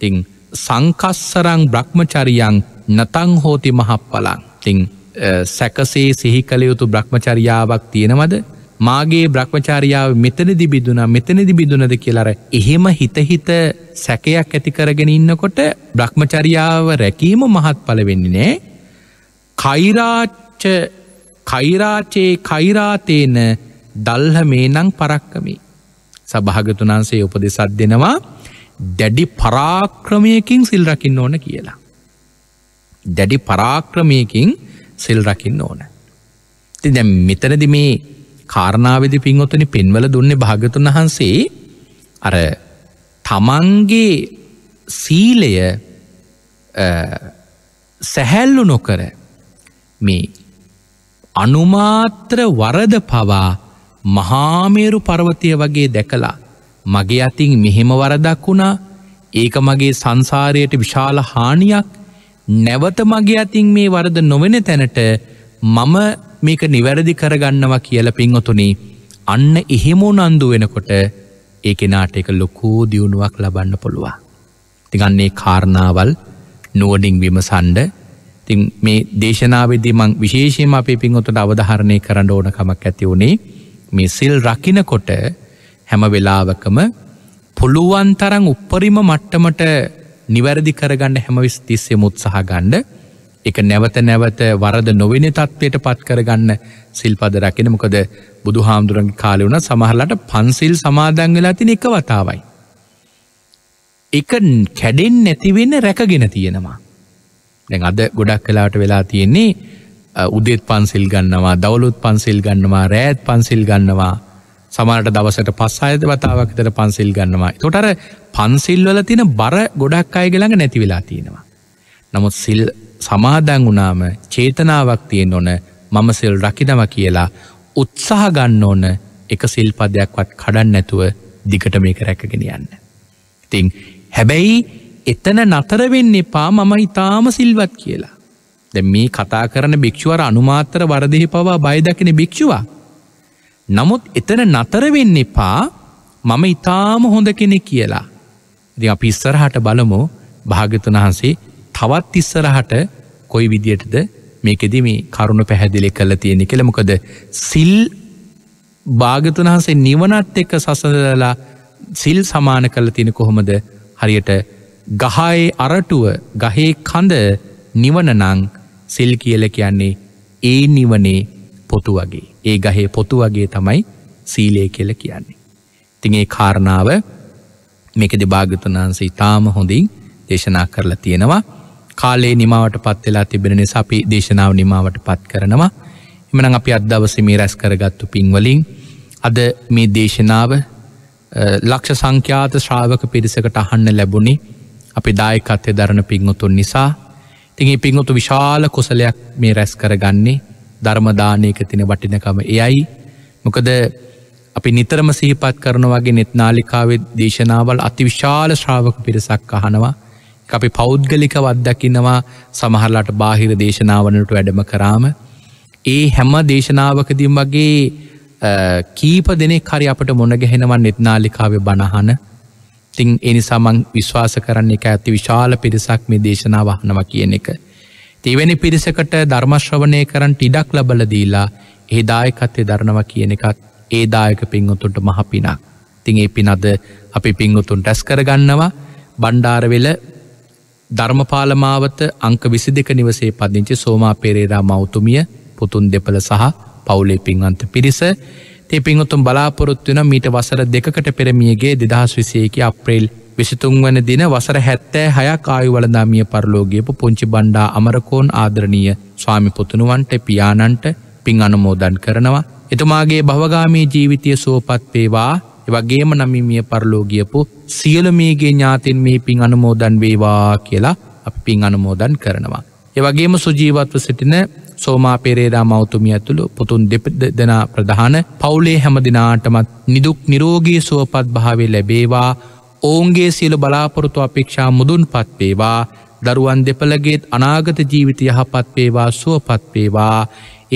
තිං සංකස්සරං බ්‍රහ්මචරියං නතංහෝති මහප්පලං තිං සැකසේ සිහි කළයුතු බ්‍රහ්මචරියාවක් තියෙනවද මාගේ බ්‍රහ්මචාරියාව මෙතනදි බිදුනා මෙතනදි බිදුනද කියලාර එහෙම හිතහිත සැකයක් ඇතිකරගෙන ඉන්නකොට බ්‍රහ්මචරියාව රැකීම මහත් පලවෙන්නේ නෑ කෛරාච්ච කෛරාචයේ කෛරාතේන දල්හ මේ නං පරක්කමේ සභාගතුනාන්සේ උපදෙසත් දෙනවා දැඩි පරාක්‍රමයකින් සිල්රකින්න ඕන කියලා දැඩි පරාක්‍රමයකින් සෙල් රකින්න ඕන. ති දැම් මෙතනද මේ කාරණාවදි පින්වොතන පෙන්වල දුන්නේ භාගතුන් වහන්සේ අර තමන්ගේ සීලය සැහැල්ලු නොකර මේ අනුමාත්‍ර වරද පවා මහාමේරු පරවතය වගේ දැකලා මගේ අතින් මෙහෙම වරදක් වුණා ඒක මගේ සංසාරයට විශාල හානියක් නැවත මගේ අතින් මේ වරද නොවෙන තැනට මම මේක නිවැරදි කරගන්නවා කියල පින්වතුනි අන්න එහෙමෝ නන්දු වෙනකොට ඒ කෙනාට එක ලොකූ දියුණුවක් ලබන්න පුළුවන්. තිගන්නේ කාරණාවල් නුවඩින් විමසන්ඩ තින් මේ දේශනාවදි මං විශේෂයම අපේ පින්වතුට අවධහරණය කරන්න ඕනකමක් ඇති වුණේ මේ සිල් රකිනකොට හැම වෙලාවකම පුළුවන් තරං උපරිම මට්ටමට නිවැරදි කරගන්න හැමවිස් තිස්සේ මුත්සහ ගණ්ඩ එක නැවත නැවත වරද නොවෙන තත්වයට පත් කරගන්න සිල්පද රකින මොකද බුදු හාමුදුරන්ගේ කාලය වුණ සමහරලට පන්සිල් සමාදං වෙලා තින එක වතාවයි. එක කැඩෙන් නැතිවෙන්න රැකගෙන තියෙනවා. දැන් අද ගොඩක් කලාට වෙලා තියෙන්නේ උදෙත් පන්සිල් ගන්නවා දවලුත් පන්සිල් ගන්නවා රෑත් පන්සිල් ගන්නවා සමට දවසට පස් අයද වතාවක් තර පන්සිල් ගන්නවා. තොටර පන්සිල්වල තින බර ගොඩක් අයගළඟ නැතිවෙලා තියෙනවා. නමුත් සිල් සමාදන් වුණාම චේතනාවක් තියෙන් ඕන මම සිල් රකිනව කියලා උත්සාහ ගන්න ඕන එක සිල්පදයක්වත් කඩන් නැතුව දිගට මේක රැකගෙන යන්න. ඉතිං හැබැයි එතන නතරවෙන්න එපා මම ඉතාම සිල්වත් කියලා. දැ මේ කතා කරන භික්ෂුවර අනුමාතර වරදිහි පවා බයදකින භික්ෂවා නමුත් එතන නතර වෙන්න එපා මම ඉතාම හොඳ කෙනෙ කියලා. දෙ අපි ඉස්සරහට බලමෝ භාගතුන් වහන්සේ තවත් ඉස්සරහට කොයි විදියටද මේකෙද මේ කරුණු පැහැදිලි කල්ල තියෙනෙ කෙළමොකද සිල් භාගතුන් වහන්සේ නිවනත් එක්ක සසඳලා සිල් සමාන කල තියෙන කොහොමද හරියට ගහයේ අරටුව ගහේ කඳ නිවනනං සිල් කියල කියන්නේ ඒ නිවනේ පොතු වගේ ඒ ගහේ පොතු වගේ තමයි සීලය කෙල කියන්නේ. තිඒ කාරණාව මේකෙද භාගතනාන්ස ඉතාම හොඳින් දේශනා කරලා තියෙනවා කාලේ නිමාවට පත් වෙලා තිබෙන නිසා අපි දේශනාව නිමාවට පත් කරනවා එමනම් අපි අදවස මේ රැස් කරගත්තු පින්වලින් අද මේ දේශනාව ලක්ෂ සංඛ්‍යාත ශ්‍රාවක පිරිසකට අහන්න ලැබුණි අපි දායකත්ය දරණ පිංහතුන් නිසා තිගේ පිංහොතු විශාල කුසලයක් මේ රැස් කරගන්නේ ධර්මදානයක තින වටිනකම එයයි මොකද අපි නිතරම සහිපත් කරන වගේ නෙත්නාලිකාවේ දේශනාවල් අතිවිශාල ශ්‍රාවක පිරිසක් අහනවා අපි පෞද්ගලික වද්දකිනවා සමහරලාට බාහිර දේශනාවනට වැඩම කරාම ඒ හැම දේශනාවකදිම් වගේ කීප දෙනෙ කරි අපට මොනගැහෙනවන් නෙත්නාලිකාවේ බණහන තිං එනි සමං විශ්වාස කරන්නේ එක ඇති විශාල පිරිසක් මේ දේශනාවහනවා කියන එක එවැනි පිරිසකට ධර්මශ්‍රවණය කරන් ටිඩක් ලබලදීලා ඒදායකත්තේ දරනව කියන එකත් ඒදායක පින්වතුන්ට මහපිනක් තින් ඒ පිනද අපි පින්වතුන් ටැස් කරගන්නවා බණ්ඩාරවෙල ධර්මපාලමාවත අංක විසි දෙක නිවසේ පදිංචි සෝමා පෙරේරා මෞතුමිය පුතුන් දෙපළ සහ පවුලේ පින්වන්ත පිරිස තේ පින්වතුම් බලාපොරොත්තුවන මීට වසර දෙකට පෙරමියගේ දෙදහස් විසේකි අප්‍රේල් විසිතුන්වන දින වසර හැත්තෑ හයක් ආයු වලදාමිය පරලෝගේපු පුංචි බණ්ඩා අමරකෝන් ආදරණීය ස්වාමිපුතුනුවන්ට පියාණන්ට පින් අනුමෝදන් කරනවා. එතුමාගේ භවගාමී ජීවිතය සුවපත් වේවා වගේම නමිමිය පරලෝගියපු සියල මේගේ ඥාතින් මේ පින් අනුමෝදන් වේවා කියලා අපි පින් අනුමෝදන් කරනවා. එවගේම සුජීවත්ව සිටින සෝමා පෙරේරා මෞතුමිය ඇතුළු පුතුන් දෙපදනා ප්‍රධාන පවුලේ හැම දිනාටමත් නිදුක් නිරෝගී සුවපත් භාවේ ලැබේවා ඔවුන්ගේ සියලු බලාපොරොතු අපේක්ෂා මුදුන් පත්වේවා දරුවන් දෙපළගේත් අනාගත ජීවිත යහපත්වේවා සුවපත්වේවා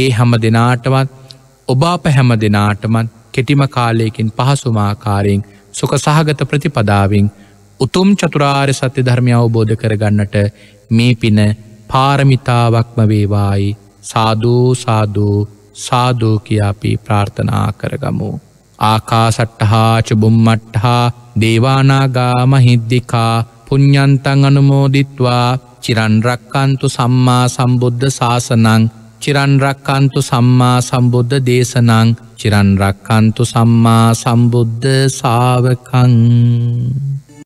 ඒ හැම දෙනාටවත් ඔබාප හැම දෙනාටමත් කෙටිම කාලයකින් පහසුමාකාරයෙන් සොක සහගත ප්‍රතිපදාවෙන් උතුම් චතුරාර් සත්‍ය ධර්මය අවබෝධ කරගන්නට මේ පින පාරමිතාවක්ම වේවායි සාධූ සාධූ සාධූ කියාපී ප්‍රාර්ථනා කරගමු. ආකාසට්ටහා චුබුම්මට්හා දේවානාගා මහිද්දිකා පුඤ්ඥන්තං අනුමෝදිත්වා චිරන්රක්කන්තු සම්මා සම්බුද්ධ ශාසනං චිරන්රක්කන්තු සම්මා සම්බුද්ධ දේශනං චිරන්රක්කන්තු සම්මා සම්බුද්ධ සාාවකං